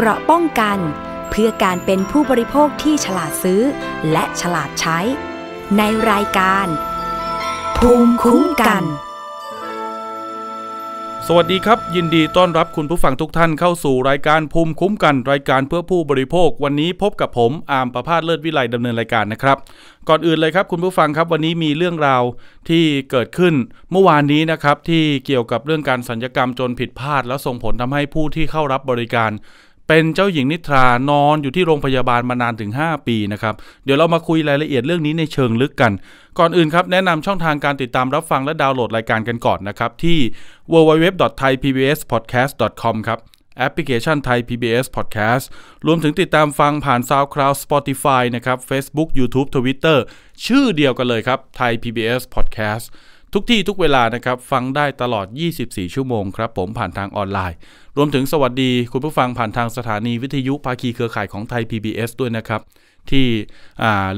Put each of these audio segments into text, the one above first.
เกราะป้องกันเพื่อการเป็นผู้บริโภคที่ฉลาดซื้อ และฉลาดใช้ ในรายการ ภูมิคุ้มกัน สวัสดีครับ ยินดีต้อนรับคุณผู้ฟังทุกท่านเข้าสู่รายการภูมิคุ้มกัน รายการเพื่อผู้บริโภควันนี้พบกับผม อาร์มประพาสเลิศวิไลดำเนินรายการนะครับ ก่อนอื่นเลยครับ คุณผู้ฟังครับวันนี้มีเรื่องราวที่เกิดขึ้น เมื่อวานนี้นะครับที่เกี่ยวกับเรื่องการสัญญกรรมจนผิดพลาดแล้วส่งผลทำให้ผู้ที่เข้ารับบริการเป็นเจ้าหญิงนิทรานอนอยู่ที่โรงพยาบาลมานานถึง 5 ปีนะครับ เดี๋ยวเรามาคุยรายละเอียดเรื่องนี้ในเชิงลึกกัน ก่อนอื่นครับแนะนำช่องทางการติดตามรับฟังและดาวน์โหลดรายการกันก่อนนะครับ ที่ www.thaipbspodcast.com ครับแอปพลิเคชันไทย PBS Podcast รวมถึงติดตามฟังผ่าน SoundCloud Spotify นะครับ Facebook YouTube Twitter ชื่อเดียวกันเลยครับไทย PBS Podcast ทุกที่ทุกเวลานะครับฟังได้ตลอด 24 ชั่วโมงครับผมผ่านทางออนไลน์ รวมถึงสวัสดีคุณผู้ฟังผ่านทางสถานีวิทยุภาคีเครือข่ายของไทย PBS ด้วยนะครับ ที่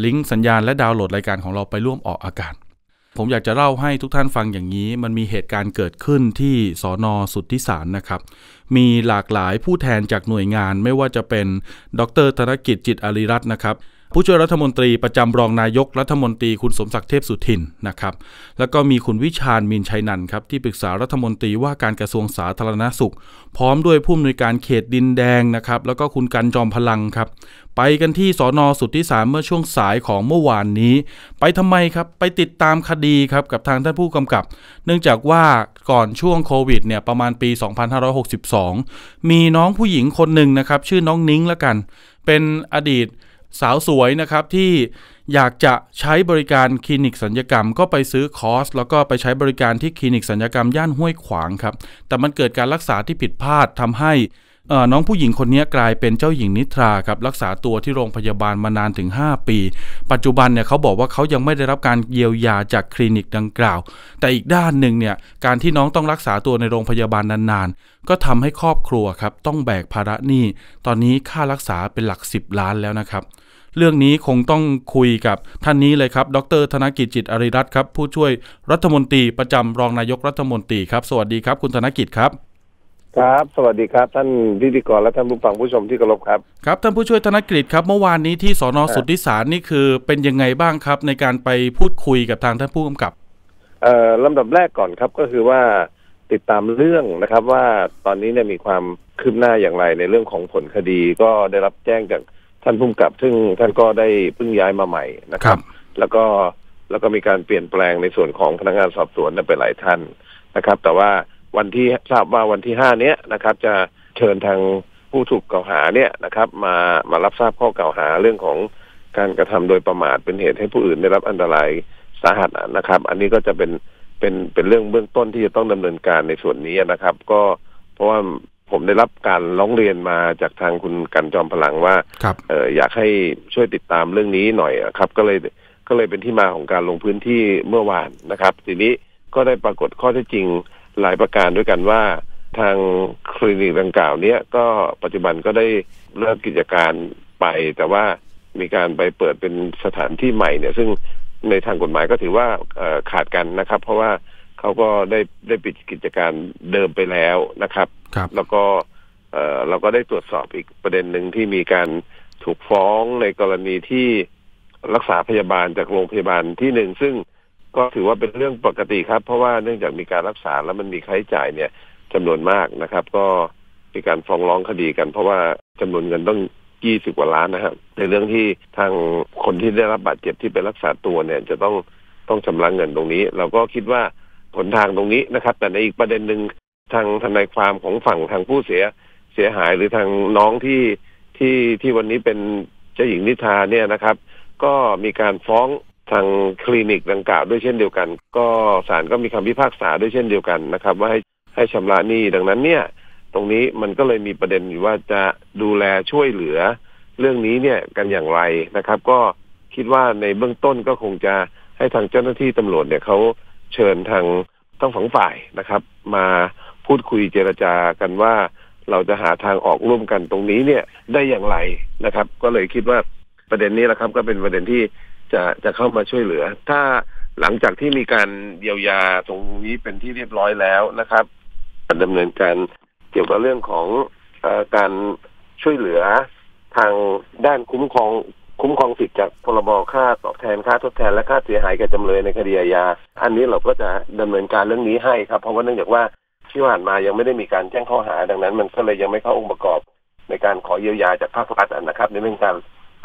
ลิงก์สัญญาณและดาวน์โหลดรายการของเราไปร่วมออกอากาศ ผมอยากจะเล่าให้ทุกท่านฟังอย่างนี้มันมีเหตุการณ์เกิดขึ้นที่สอนอสุทธิสารนะครับ มีหลากหลายผู้แทนจากหน่วยงาน ไม่ว่าจะเป็นดรธนกิจจิตอริรัตน์นะครับผู้ช่วยรัฐมนตรีประจำรองนายกรัฐมนตรีคุณสมศักดิ์เทพสุทินนะครับ แล้วก็มีคุณวิชาญ มีนชัยนันครับที่ปรึกษารัฐมนตรีว่าการกระทรวงสาธารณาสุข พร้อมด้วยผู้อำนวยการเขตดินแดงนะครับแล้วก็คุณกันจอมพลังครับไปกันที่สอนอสุทธิสามเมื่อช่วงสายของเมื่อวานนี้ ไปทำไมครับไปติดตามคดีครับกับทางท่านผู้กำกับเนื่องจากว่าก่อนช่วงโควิดเนี่ยประมาณปี2562มีน้องผู้หญิงคนหนึ่งนะครับชื่อน้องนิ้งละกัน เป็นอดีตสาวสวยนะครับที่อยากจะใช้บริการคลินิกสัญญกรรม ก็ไปซื้อคอร์สแล้วก็ไปใช้บริการที่คลินิกสัญญกรรมย่านห้วยขวางครับ แต่มันเกิดการรักษาที่ผิดพลาดทำให้น้องผู้หญิงคนนี้กลายเป็นเจ้าหญิงนิทราครับรักษาตัวที่โรงพยาบาลมานานถึง 5 ปี ปัจจุบันเนี่ยเขาบอกว่าเขายังไม่ได้รับการเยียวยาจากคลินิกดังกล่าว แต่อีกด้านหนึ่งเนี่ยการที่น้องต้องรักษาตัวในโรงพยาบาลนานๆ ก็ทำให้ครอบครัวครับต้องแบกภาระหนี้ตอนนี้ค่ารักษาเป็นหลัก 10 ล้านแล้วนะครับเรื่องนี้คงต้องคุยกับท่านนี้เลยครับ ดร ธนกิจจิตอริรัตครับผู้ช่วยรัฐมนตรีประจำรองนายกรัฐมนตรีครับสวัสดีครับ คุณธนกิจครับ ครับสวัสดีครับ ท่านพิธีกรและท่านผู้ฟังผู้ชมที่เคารพครับครับท่านผู้ช่วยธนกฤษครับ เมื่อวานนี้ที่สอนอสุทธิสารนี่คือเป็นยังไงบ้างครับ ในการไปพูดคุยกับทางท่านผู้กำกับเอ่อลำดับแรกก่อนครับก็คือว่าติดตามเรื่องนะครับว่าตอนนี้เนี่ยมีความคืบหน้าอย่างไร ในเรื่องของผลคดีก็ได้รับแจ้งจากท่านผู้กับซึ่งท่านก็ได้เพิ่งย้ายมาใหม่นะครับ แล้วก็แล้วก็มีการเปลี่ยนแปลงในส่วนของพนักงานสอบสวนไปหลายท่านนะครับ แต่ว่าวันที่ทราบว่าวันที่ห้าเนี้ยนะครับจะเชิญทางผู้ถูกกล่าวหาเนี่ยนะครับมามารับทราบข้อกล่าวหาเรื่องของการกระทำโดยประมาทเป็นเหตุให้ผู้อื่นได้รับอันตรายสาหัสนะครับ อันนี้ก็จะเป็นเป็นเป็นเรื่องเบื้องต้นที่จะต้องดำเนินการในส่วนนี้นะครับ ก็เพราะว่าผมได้รับการร้องเรียนมาจากทางคุณกันจอมพลังว่าเอออยากให้ช่วยติดตามเรื่องนี้หน่อยครับก็เลยก็เลยเป็นที่มาของการลงพื้นที่เมื่อวานนะครับทีนี้ก็ได้ปรากฏข้อเท็จจริงหลายประการด้วยกันว่า ทางคลินิกดังกล่าวเนี้ยก็ปัจจุบันก็ได้เลิกกิจการไปแต่ว่ามีการไปเปิดเป็นสถานที่ใหม่เนี่ย ซึ่งในทางกฎหมายก็ถือว่าขาดกันนะครับ เพราะว่าเขาก็ได้ได้ปิดกิจการเดิมไปแล้วนะครับ ครับ แล้วก็เออเราก็ได้ตรวจสอบอีกประเด็นหนึ่งที่มีการถูกฟ้องในกรณีที่รักษาพยาบาลจากโรงพยาบาลที่หนึ่งซึ่งก็ถือว่าเป็นเรื่องปกติครับ เพราะว่าเนื่องจากมีการรักษาแล้วมันมีค่าใช้จ่ายเนี่ยจำนวนมากนะครับ ก็ มีการฟ้องร้องคดีกัน เพราะว่าจำนวนเงินต้องยี่สิบกว่าล้านนะครับ ในเรื่องที่ทางคนที่ได้รับบาดเจ็บที่ไปรักษาตัวเนี่ย จะต้องต้องชำระเงินตรงนี้ เราก็คิดว่าผลทางตรงนี้นะครับ แต่ในอีกประเด็นหนึ่งทางทนายความของฝั่งทางผู้เสียเสียหายหรือทางน้องที่ที่ที่วันนี้เป็นเจ้าหญิงนิทาเนี่ยนะครับ ก็มีการฟ้องทางคลินิกดังกล่าว ด้วยเช่นเดียวกัน ก็ศาลก็มีคำพิพากษาด้วยเช่นเดียวกันนะครับ ว่าให้ให้ชำระหนี้ดังนั้นเนี่ย ตรงนี้มันก็เลยมีประเด็นอยู่ว่าจะดูแลช่วยเหลือ เรื่องนี้เนี่ยกันอย่างไรนะครับ ก็คิดว่าในเบื้องต้นก็คงจะให้ทางเจ้าหน้าที่ตำรวจเนี่ยเขาเชิญทางทั้งสองฝ่ายนะครับ มาพูดคุยเจรจากันว่าเราจะหาทางออกร่วมกันตรงนี้เนี่ยได้อย่างไรนะครับ ก็เลยคิดว่าประเด็นนี้แหละครับก็เป็นประเด็นที่จะจะเข้ามาช่วยเหลือ ถ้าหลังจากที่มีการเยียวยาตรงนี้เป็นที่เรียบร้อยแล้วนะครับดำเนินการเกี่ยวกับเรื่องของอการช่วยเหลือทางด้านคุ้มครองคุ้มครองสิทธิ์จากพรบค่าตอบแทนค่าทดแทนและค่าเสียหายแก่จำเลยในคดีอาญาอันนี้เราก็จะดำเนินการเรื่องนี้ให้ครับเพราะว่าเนื่องจากว่าที่ผ่านมายังไม่ได้มีการแจ้งข้อหา ดังนั้น มันก็เลยยังไม่เข้าองค์ประกอบ ในการขอเยียวยาจากภาครัฐนะครับ ในเรื่องการ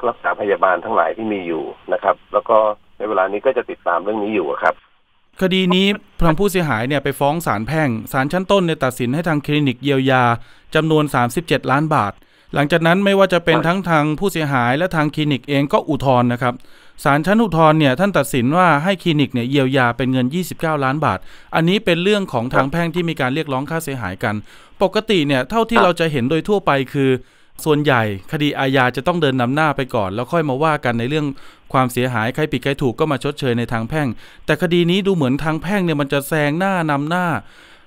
รักษาพยาบาลทั้งหลายที่มีอยู่นะครับ แล้วก็ในเวลานี้ก็จะติดตามเรื่องนี้อยู่ครับคดีนี้ทางผู้เสียหายเนี่ยไปฟ้องศาลแพ่งศาลชั้นต้นในตัดสินให้ทางคลินิกเยียวยาจำนวน37ล้านบาทหลังจากนั้นไม่ว่าจะเป็นทั้งทางผู้เสียหาย และทางคลินิกเองก็อุทธรณ์นะครับศาลชั้นอุทธรณ์เนี่ยท่านตัดสินว่าให้คลินิกเนี่ยเยียวยาเป็นเงิน 29 ล้านบาท อันนี้เป็นเรื่องของทางแพ่งที่มีการเรียกร้องค่าเสียหายกัน ปกติเนี่ยเท่าที่เราจะเห็นโดยทั่วไปคือ ส่วนใหญ่ คดีอาญาจะต้องเดินนำหน้าไปก่อน แล้วค่อยมาว่ากันในเรื่องความเสียหายใครผิดใครถูกก็มาชดเชยในทางแพ่ง แต่คดีนี้ดูเหมือนทางแพ่งเนี่ยมันจะแซงหน้านำหน้า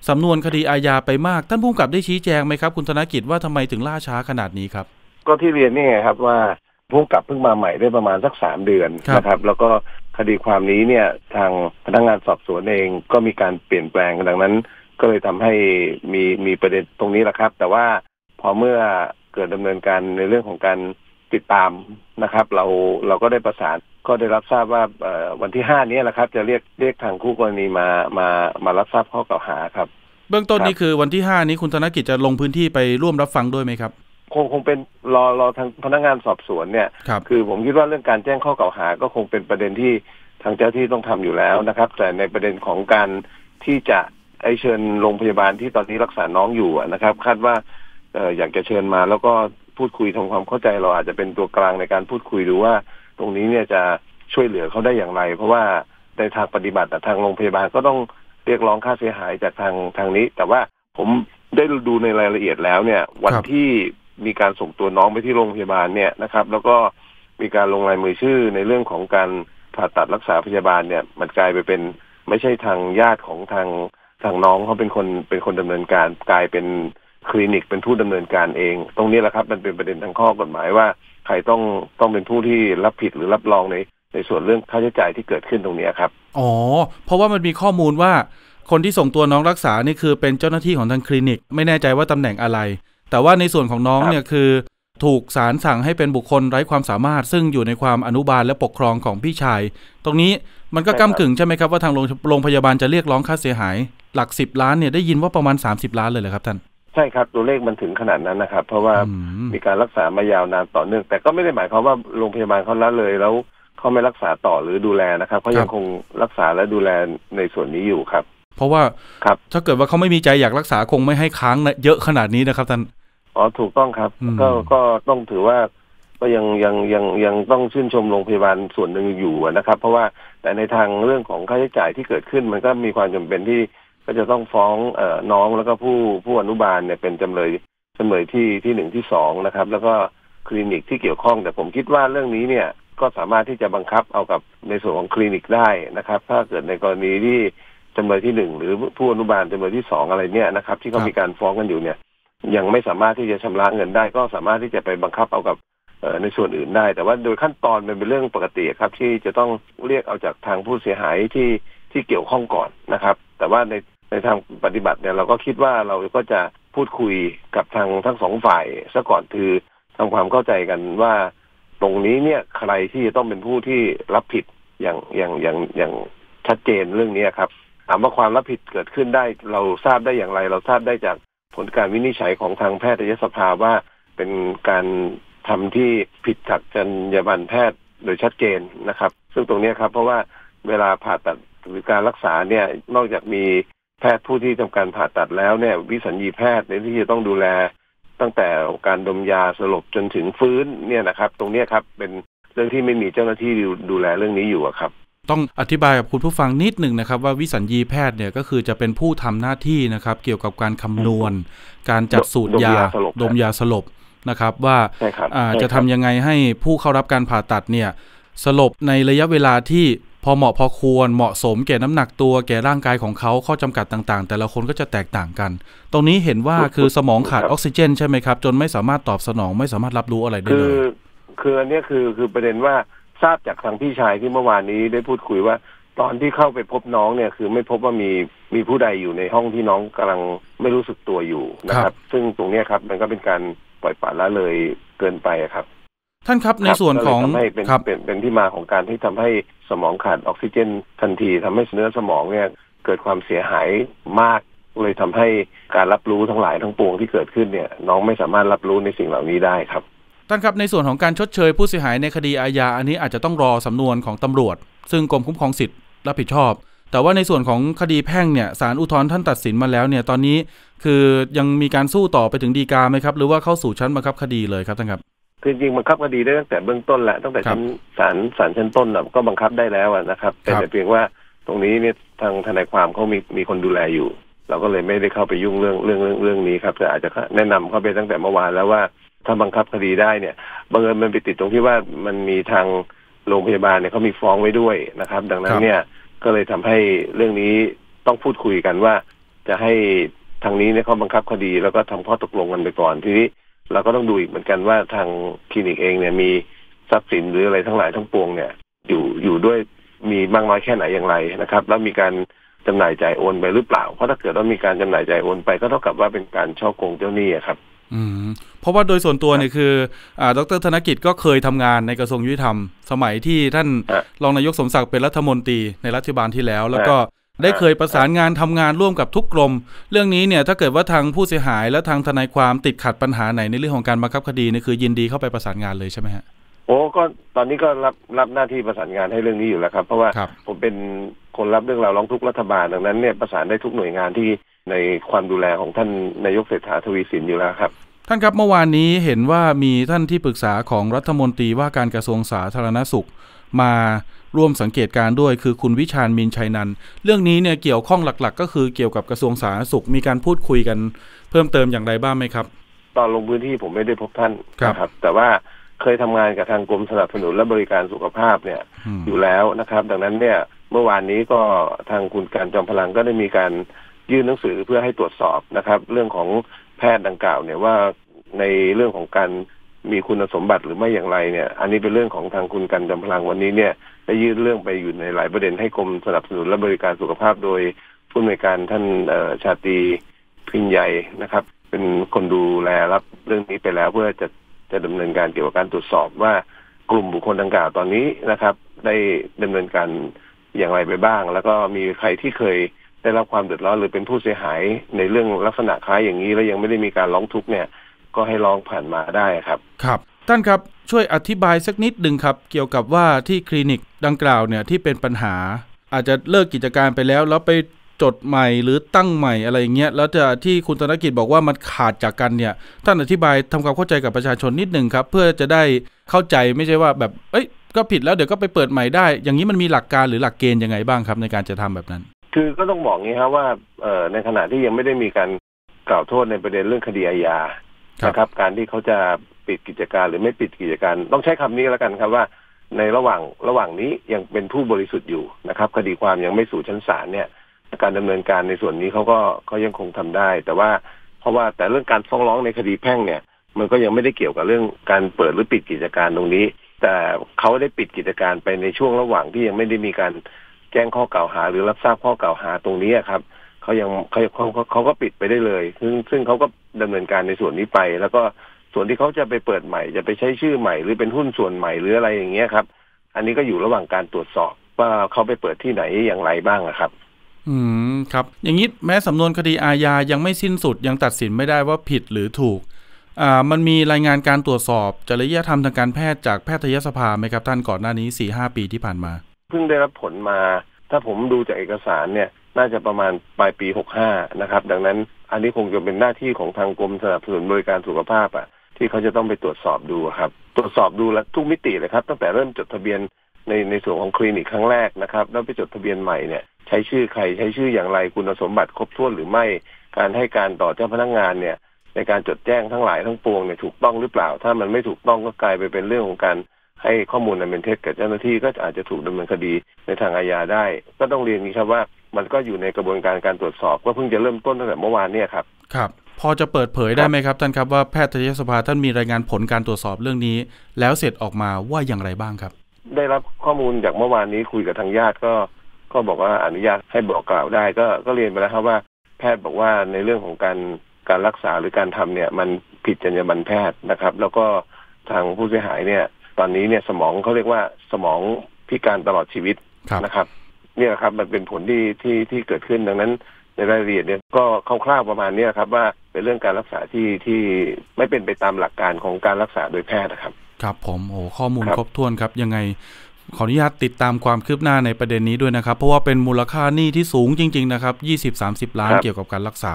สำนวนคดีอาญาไปมากท่านผู้กับได้ชี้แจงไหมครับ คุณธนกิจว่าทำไมถึงล่าช้าขนาดนี้ครับ ก็ที่เรียนนี่ไงครับว่าผู้กับเพิ่งมาใหม่ได้ประมาณสักสามเดือนนะครับ แล้วก็คดีความนี้เนี่ยทางพนักงานสอบสวนเอง ก็มีการเปลี่ยนแปลงดังนั้น ก็เลยทำให้มีมีประเด็นตรงนี้แหละครับ แต่ว่าพอเมื่อเกิดดำเนินการในเรื่องของการติดตามนะครับ เราเราก็ได้ประสานก็ได้รับทราบว่าวันที่ห้านี้แหละครับ จะเรียกเรียกทางคู่กรณีมามามารับทราบข้อกล่าวหาครับ เบื้องต้นนี้คือวันที่ห้านี้คุณธนกิจจะลงพื้นที่ไปร่วมรับฟังด้วยไหมครับคงคงเป็นรอรอทางพนักงานสอบสวนเนี่ยคคือผมคิดว่าเรื่องการแจ้งข้อกล่าวหา ก็คงเป็นประเด็นที่ทางเจ้าที่ต้องทำอยู่แล้วนะครับ แต่ในประเด็นของการที่จะไอเชิญโรงพยาบาลที่ตอนนี้รักษาน้องอยู่นะครับคาดว่าอยากจะเชิญมาแล้วก็พูดคุยทำความเข้าใจเราอาจจะเป็นตัวกลางในการพูดคุยดูว่าตรงนี้เนี่ยจะช่วยเหลือเขาได้อย่างไร เพราะว่าในทางปฏิบัติทางโรงพยาบาลก็ต้องเรียกร้องค่าเสียหายจากทางทางนี้ แต่ว่าผมได้ดูในรายละเอียดแล้วเนี่ยวันที่มีการส่งตัวน้องไปที่โรงพยาบาลเนี่ยนะครับแล้วก็มีการลงลายมือชื่อในเรื่องของการผ่าตัดรักษาพยาบาลเนี่ยมันกลายไปเป็นไม่ใช่ทางญาติของทางทางน้องเขาเป็นคนเป็นคนดำเนินการกลายเป็นคลินิกเป็นผู้ดำเนินการเอง ตรงนี้แหละครับมันเป็นประเด็นทางข้อกฎหมายว่าใครต้องต้องเป็นผู้ที่รับผิดหรือรับรองในในส่วนเรื่องค่าใช้จ่ายที่เกิดขึ้นตรงนี้ครับ อ๋อ เพราะว่ามันมีข้อมูลว่าคนที่ส่งตัวน้องรักษานี่คือเป็นเจ้าหน้าที่ของทางคลินิกไม่แน่ใจว่าตำแหน่งอะไร แต่ว่าในส่วนของน้องเนี่ยคือถูกศาลสั่งให้เป็นบุคคลไร้ความสามารถซึ่งอยู่ในความอนุบาลและปกครองของพี่ชายตรงนี้มันก็ก้ากึ่งใช่ไหมครับว่าทางโรงพยาบาลจะเรียกร้องค่าเสียหาย หลักสิบล้านเนี่ยได้ยินว่าประมาณ 30 ล้านเลยเหรอครับท่านช่ครับตัวเลขมันถึงขนาดนั้นนะครับ เพราะว่ามีการรักษามายาวนานต่อเนื่องแต่ก็ไม่ได้หมายความว่าโรงพยาบาลเขาละเลย แล้วเขาไม่รักษาต่อหรือดูแลนะครับเขายังคงรักษาและดูแลในส่วนนี้อยู่ครับ เพราะว่าครับถ้าเกิดว่าเขาไม่มีใจอยากรักษาคงไม่ให้ค้างเยอะขนาดนี้นะครับท่านอ๋อถูกต้องครับ ก็ก็ต้องถือว่า ก็ยังยังยังยังต้องชื่นชมโรงพยาบาลส่วนหนึ่งอยู่นะครับ เพราะว่าแต่ในทางเรื่องของค่าใช้จ่ายที่เกิดขึ้นมันก็มีความจำเป็นที่ก็จะต้องฟ้องเออน้องแล้วก็ผู้ผู้อนุบาลเนี่ยเป็นจำเลยจำเลยที่ที่หนึ่งที่สองนะครับ แล้วก็คลินิกที่เกี่ยวข้อง แต่ผมคิดว่าเรื่องนี้เนี่ยก็สามารถที่จะบังคับเอากับในส่วนของคลินิกได้นะครับ ถ้าเกิดในกรณีที่จำเลยที่หนึ่งหรือผู้อนุบาลจำเลยที่สองอะไรเนี่ยนะครับที่เขามีการฟ้องกันอยู่เนี่ยยังไม่สามารถที่จะชำระเงินได้ ก็สามารถที่จะไปบังคับเอากับในส่วนอื่นได้ แต่ว่าโดยขั้นตอนมันเป็นเรื่องปกติครับ ที่จะต้องเรียกเอาจากทางผู้เสียหายที่ที่เกี่ยวข้องก่อนนะครับแต่ว่าในในทางปฏิบัติเนี่ยเราก็คิดว่าเราก็จะพูดคุยกับทางทั้งสองฝ่ายซะก่อนคือทำความเข้าใจกันว่า ตรงนี้เนี่ยใครที่จะต้องเป็นผู้ที่รับผิดอย่างอย่างอย่างอย่างชัดเจนเรื่องนี้ครับถามว่าความรับผิดเกิดขึ้นได้ เราทราบได้อย่างไร เราทราบได้จากผลการวินิจฉัยของทางแพทยสภาว่า เป็นการทำที่ผิดถักจรรยาบรรณแพทย์โดยชัดเจนนะครับ ซึ่งตรงนี้ครับ เพราะว่าเวลาผ่าตัดหรือการรักษาเนี่ยนอกจากมีแพทย์ผู้ที่ทำการผ่าตัดแล้วเนี่ย วิสัญญีแพทย์ในที่จะต้องดูแลตั้งแต่การดมยาสลบจนถึงฟื้นเนี่ยนะครับ ตรงนี้ครับเป็นเรื่องที่ไม่มีเจ้าหน้าที่ดูแลเรื่องนี้อยู่ครับ ต้องอธิบายกับคุณผู้ฟังนิดหนึ่งนะครับ ว่าวิสัญญีแพทย์เนี่ยก็คือจะเป็นผู้ทำหน้าที่นะครับ เกี่ยวกับการคำนวณ การจัดสูตรยา ดมยาสลบนะครับว่าจะทำยังไงให้ผู้เข้ารับการผ่าตัดเนี่ย สลบในระยะเวลาที่พอเหมาะพอควรเหมาะสมแก่น้ำหนักตัวแก่ร่างกายของเขาข้อจำกัดต่าง ๆ แต่ละคนก็จะแตกต่างกัน ตรงนี้เห็นว่าคือสมองขาดออกซิเจนใช่ไหมครับ จนไม่สามารถตอบสนองไม่สามารถรับรู้อะไรได้เลยคือคืออันนี้คือคือประเด็นว่าทราบจากทางพี่ชายที่เมื่อวานนี้ได้พูดคุยว่า ตอนที่เข้าไปพบน้องเนี่ยคือไม่พบว่ามีมีผู้ใดอยู่ในห้องที่น้องกำลังไม่รู้สึกตัวอยู่นะครับ ซึ่งตรงนี้ครับ มันก็เป็นการปล่อยปละละเลยเกินไปครับท่านครับในส่วนของทำให้เป็นเป็นเป็นที่มาของการที่ทำให้สมองขาดออกซิเจนทันที ทำให้เนื้อสมองเนี่ยเกิดความเสียหายมากเลยทำให้การรับรู้ทั้งหลายทั้งปวงที่เกิดขึ้นเนี่ยน้องไม่สามารถรับรู้ในสิ่งเหล่านี้ได้ครับท่านครับในส่วนของการชดเชยผู้เสียหายในคดีอาญาอันนี้อาจจะต้องรอสำนวนของตำรวจ ซึ่งกรมคุ้มครองสิทธิ์รับผิดชอบ แต่ว่าในส่วนของคดีแพ่งเนี่ยสารอุทธรณ์ท่านตัดสินมาแล้วเนี่ยตอนนี้คือยังมีการสู้ต่อไปถึงดีกาไหมครับหรือว่าเข้าสู่ชั้นบังคับคดีเลยครับท่านครับคือจริงบังคับคดีได้ตั้งแต่เบื้องต้นแหละตั้งแต่ชั้นศาลศาลชั้นต้นก็บังคับได้แล้วนะครับแต่เพียงว่าตรงนี้เนี่ยทางทนายความเขามีมีคนดูแลอยู่ เราก็เลยไม่ได้เข้าไปยุ่งเรื่องเรื่องเรื่องเรื่องนี้ครับแต่อาจจะแนะนำเข้าไปตั้งแต่เมื่อวานแล้วว่าถ้าบังคับคดีได้เนี่ยบังเอิญมันไปติดตรงที่ว่ามันมีทางโรงพยาบาลเนี่ยเขามีฟ้องไว้ด้วยนะครับ ดังนั้นเนี่ยก็เลยทำให้เรื่องนี้ต้องพูดคุยกันว่า จะให้ทางนี้เนี่ยเขาบังคับคดี แล้วก็ทำข้อตกลงกันไปก่อนทีนี้เราก็ต้องดูอีกเหมือนกันว่าทางคลินิกเองเนี่ยมีทรัพย์สินหรืออะไรทั้งหลายทั้งปวงเนี่ย อยู่อยู่ด้วยมีมากน้อยแค่ไหนอย่างไรนะครับ แล้วมีการจำหน่ายจ่ายโอนไปหรือเปล่าเพราะถ้าเกิดว่ามีการจำหน่ายจ่ายโอนไปก็เท่ากับว่าเป็นการช่อโกงเจ้าหนี้ครับ อืมเพราะว่าโดยส่วนตัวเนี่ยคืออดรธนกิจก็เคยทำงานในกระทรวงยุติธรรม สมัยที่ท่านรองนายกสมศักดิ์เป็นรัฐมนตรีในรัฐบาลที่แล้ว แล้วก็ได้เคยประสานงานทำงานร่วมกับทุกกรมเรื่องนี้เนี่ยถ้าเกิดว่าทางผู้เสียหายและทางทนายความติดขัดปัญหาไหนในเรื่องของการบังคับคดี นี่คือยินดีเข้าไปประสานงานเลยใช่ไหมฮะโอ้ก็ตอนนี้ก็รับรับหน้าที่ประสานงานให้เรื่องนี้อยู่แล้วครับ เพราะว่าผมเป็นคนรับเรื่องราวร้องทุกข์รัฐบาล ดังนั้นเนี่ยประสานได้ทุกหน่วยงานที่ในความดูแลของท่านนายกเศรษฐาทวีสินอยู่แล้วครับ ท่านครับเมื่อวานนี้เห็นว่ามีท่านที่ปรึกษาของรัฐมนตรีว่าการกระทรวงสาธารณสุขมาร่วมสังเกตการด้วยคือคุณวิชาญมินชัยนันเรื่องนี้เนี่ยเกี่ยวข้องหลัก ๆ ก็คือเกี่ยวกับกระทรวงสาธารณสุขมีการพูดคุยกันเพิ่มเติมอย่างไรบ้างไหมครับ ตอนลงพื้นที่ผมไม่ได้พบท่านครับแต่ว่าเคยทำงานกับทางกรมสนับสนุนและบริการสุขภาพเนี่ยอยู่แล้วนะครับ ดังนั้นเนี่ยเมื่อวานนี้ก็ทางคุณการจอมพลังก็ได้มีการยื่นหนังสือเพื่อให้ตรวจสอบนะครับ เรื่องของแพทย์ดังกล่าวเนี่ยว่าในเรื่องของการมีคุณสมบัติหรือไม่อย่างไรเนี่ย อันนี้เป็นเรื่องของทางคุณกันจำพลังวันนี้เนี่ยได้ยื่นเรื่องไปอยู่ในหลายประเด็นให้กรมสนับสนุนและบริการสุขภาพโดยผู้อำนวยการท่านชาติพินใหญ่นะครับ เป็นคนดูแลรับเรื่องนี้ไปแล้วเพื่อจะจะดำเนินการเกี่ยวกับการตรวจสอบว่า กลุ่มบุคคลดังกล่าวตอนนี้นะครับ ได้ดำเนินการอย่างไรไปบ้าง แล้วก็มีใครที่เคยได้รับความเดือดร้อนหรือเป็นผู้เสียหายในเรื่องลักษณะคล้ายอย่างนี้แล้วยังไม่ได้มีการร้องทุกข์เนี่ยก็ให้ลองผ่านมาได้ครับ ครับ ท่านครับ ช่วยอธิบายสักนิดหนึ่งครับ เกี่ยวกับว่าที่คลินิกดังกล่าวเนี่ยที่เป็นปัญหา อาจจะเลิกกิจการไปแล้วแล้วไปจดใหม่หรือตั้งใหม่อะไรเงี้ยแล้วจะที่คุณธนกิจบอกว่ามันขาดจากกันเนี่ยท่านอธิบายทำความเข้าใจกับประชาชนนิดหนึ่งครับ เพื่อจะได้เข้าใจไม่ใช่ว่าแบบ เอ้ย ก็ผิดแล้วเดี๋ยวก็ไปเปิดใหม่ได้ อย่างนี้มันมีหลักการหรือหลักเกณฑ์ยังไงบ้างครับในการจะทำแบบนั้น คือก็ต้องบอกงี้ครับว่าในขณะที่ยังไม่ได้มีการกล่าวโทษในประเด็นเรื่องคดีอาญานะครับการที่เขาจะปิดกิจการหรือไม่ปิดกิจการต้องใช้คำนี้แล้วกันครับว่า ในระหว่างระหว่างนี้ยังเป็นผู้บริสุทธิ์อยู่นะครับ คดีความยังไม่สู่ชั้นศาลเนี่ยการดำเนินการในส่วนนี้เขาก็เขายังคงทำได้ แต่ว่าเพราะว่าแต่เรื่องการฟ้องร้องในคดีแพ่งเนี่ย มันก็ยังไม่ได้เกี่ยวกับเรื่องการเปิดหรือปิดกิจการตรงนี้ แต่เขาได้ปิดกิจการไปในช่วงระหว่างที่ยังไม่ได้มีการแจ้งข้อกล่าวหาหรือรับทราบข้อกล่าวหาตรงนี้ครับเขายังเขาเขาเขาก็ปิดไปได้เลย ซึ่งซึ่งเขาก็ดำเนินการในส่วนนี้ไป แล้วก็ส่วนที่เขาจะไปเปิดใหม่ จะไปใช้ชื่อใหม่หรือเป็นหุ้นส่วนใหม่หรืออะไรอย่างเงี้ยครับ อันนี้ก็อยู่ระหว่างการตรวจสอบ ว่าเขาไปเปิดที่ไหนอย่างไรบ้างอะครับ อืมครับ อย่างนี้แม้สำนวนคดีอาญายังไม่สิ้นสุดยังตัดสินไม่ได้ว่าผิดหรือถูก อ่ามันมีรายงานการตรวจสอบจริยธรรมทางการแพทย์จากแพทยสภาไหมครับท่านก่อนหน้านี้สี่ห้าปีที่ผ่านมาเพิ่งได้รับผลมาถ้าผมดูจากเอกสารเนี่ยน่าจะประมาณปลายปีหกห้านะครับดังนั้นอันนี้คงจะเป็นหน้าที่ของทางกรมสนับสนุนบริการสุขภาพอ่ะที่เขาจะต้องไปตรวจสอบดูครับ ตรวจสอบดูและทุกมิติเลยครับตั้งแต่เริ่มจดทะเบียนในในส่วนของคลินิกครั้งแรกนะครับ แล้วไปจดทะเบียนใหม่เนี่ย ใช้ชื่อใครใช้ชื่ออย่างไรคุณสมบัติครบถ้วนหรือไม่การให้การต่อเจ้าพนักงงานเนี่ย ในการจดแจ้งทั้งหลายทั้งปวงเนี่ยถูกต้องหรือเปล่า ถ้ามันไม่ถูกต้องก็กลายไปเป็นเรื่องของการให้ข้อมูลอันเป็นเท็จกับเจ้าหน้าที่ก็อาจจะถูกดำเนินคดีในทางอาญาได้ ก็ต้องเรียนนี้ครับว่ามันก็อยู่ในกระบวนการการตรวจสอบก็เพิ่งจะเริ่มต้นตั้งแต่เมื่อวานเนี่ยครับครับ พอจะเปิดเผยได้ไหมครับท่านครับว่าแพทยสภาท่านมีรายงานผลการตรวจสอบเรื่องนี้ แล้วเสร็จออกมาว่าอย่างไรบ้างครับ ได้รับข้อมูลจากเมื่อวานนี้คุยกับทางญาติก็ก็บอกว่าอนุญาตให้บอกกล่าวได้ก็ก็เรียนไปแล้วครับว่า แพทย์บอกว่าในเรื่องของการการรักษาหรือการทำเนี่ย มันผิดจรรยาบรรณแพทย์นะครับ แล้วก็ทางผู้เสียหายเนี่ยตอนนี้เนี่ยสมองเขาเรียกว่าสมองพิการตลอดชีวิตนะครับเนี่ยครับมันเป็นผลที่ที่ที่เกิดขึ้นดังนั้น ในรายละเอียดเนี่ยก็คร่าวๆประมาณนี้ครับ ว่าเป็นเรื่องการรักษาที่ที่ไม่เป็นไปตามหลักการของการรักษาโดยแพทย์นะครับ ครับผมโอ้ข้อมูลครบถ้วนครับ ยังไง ขออนุญาตติดตามความคืบหน้าในประเด็นนี้ด้วยนะครับ เพราะว่าเป็นมูลค่าหนี้ที่สูงจริงๆนะครับ20-30 ล้านเกี่ยวกับการรักษา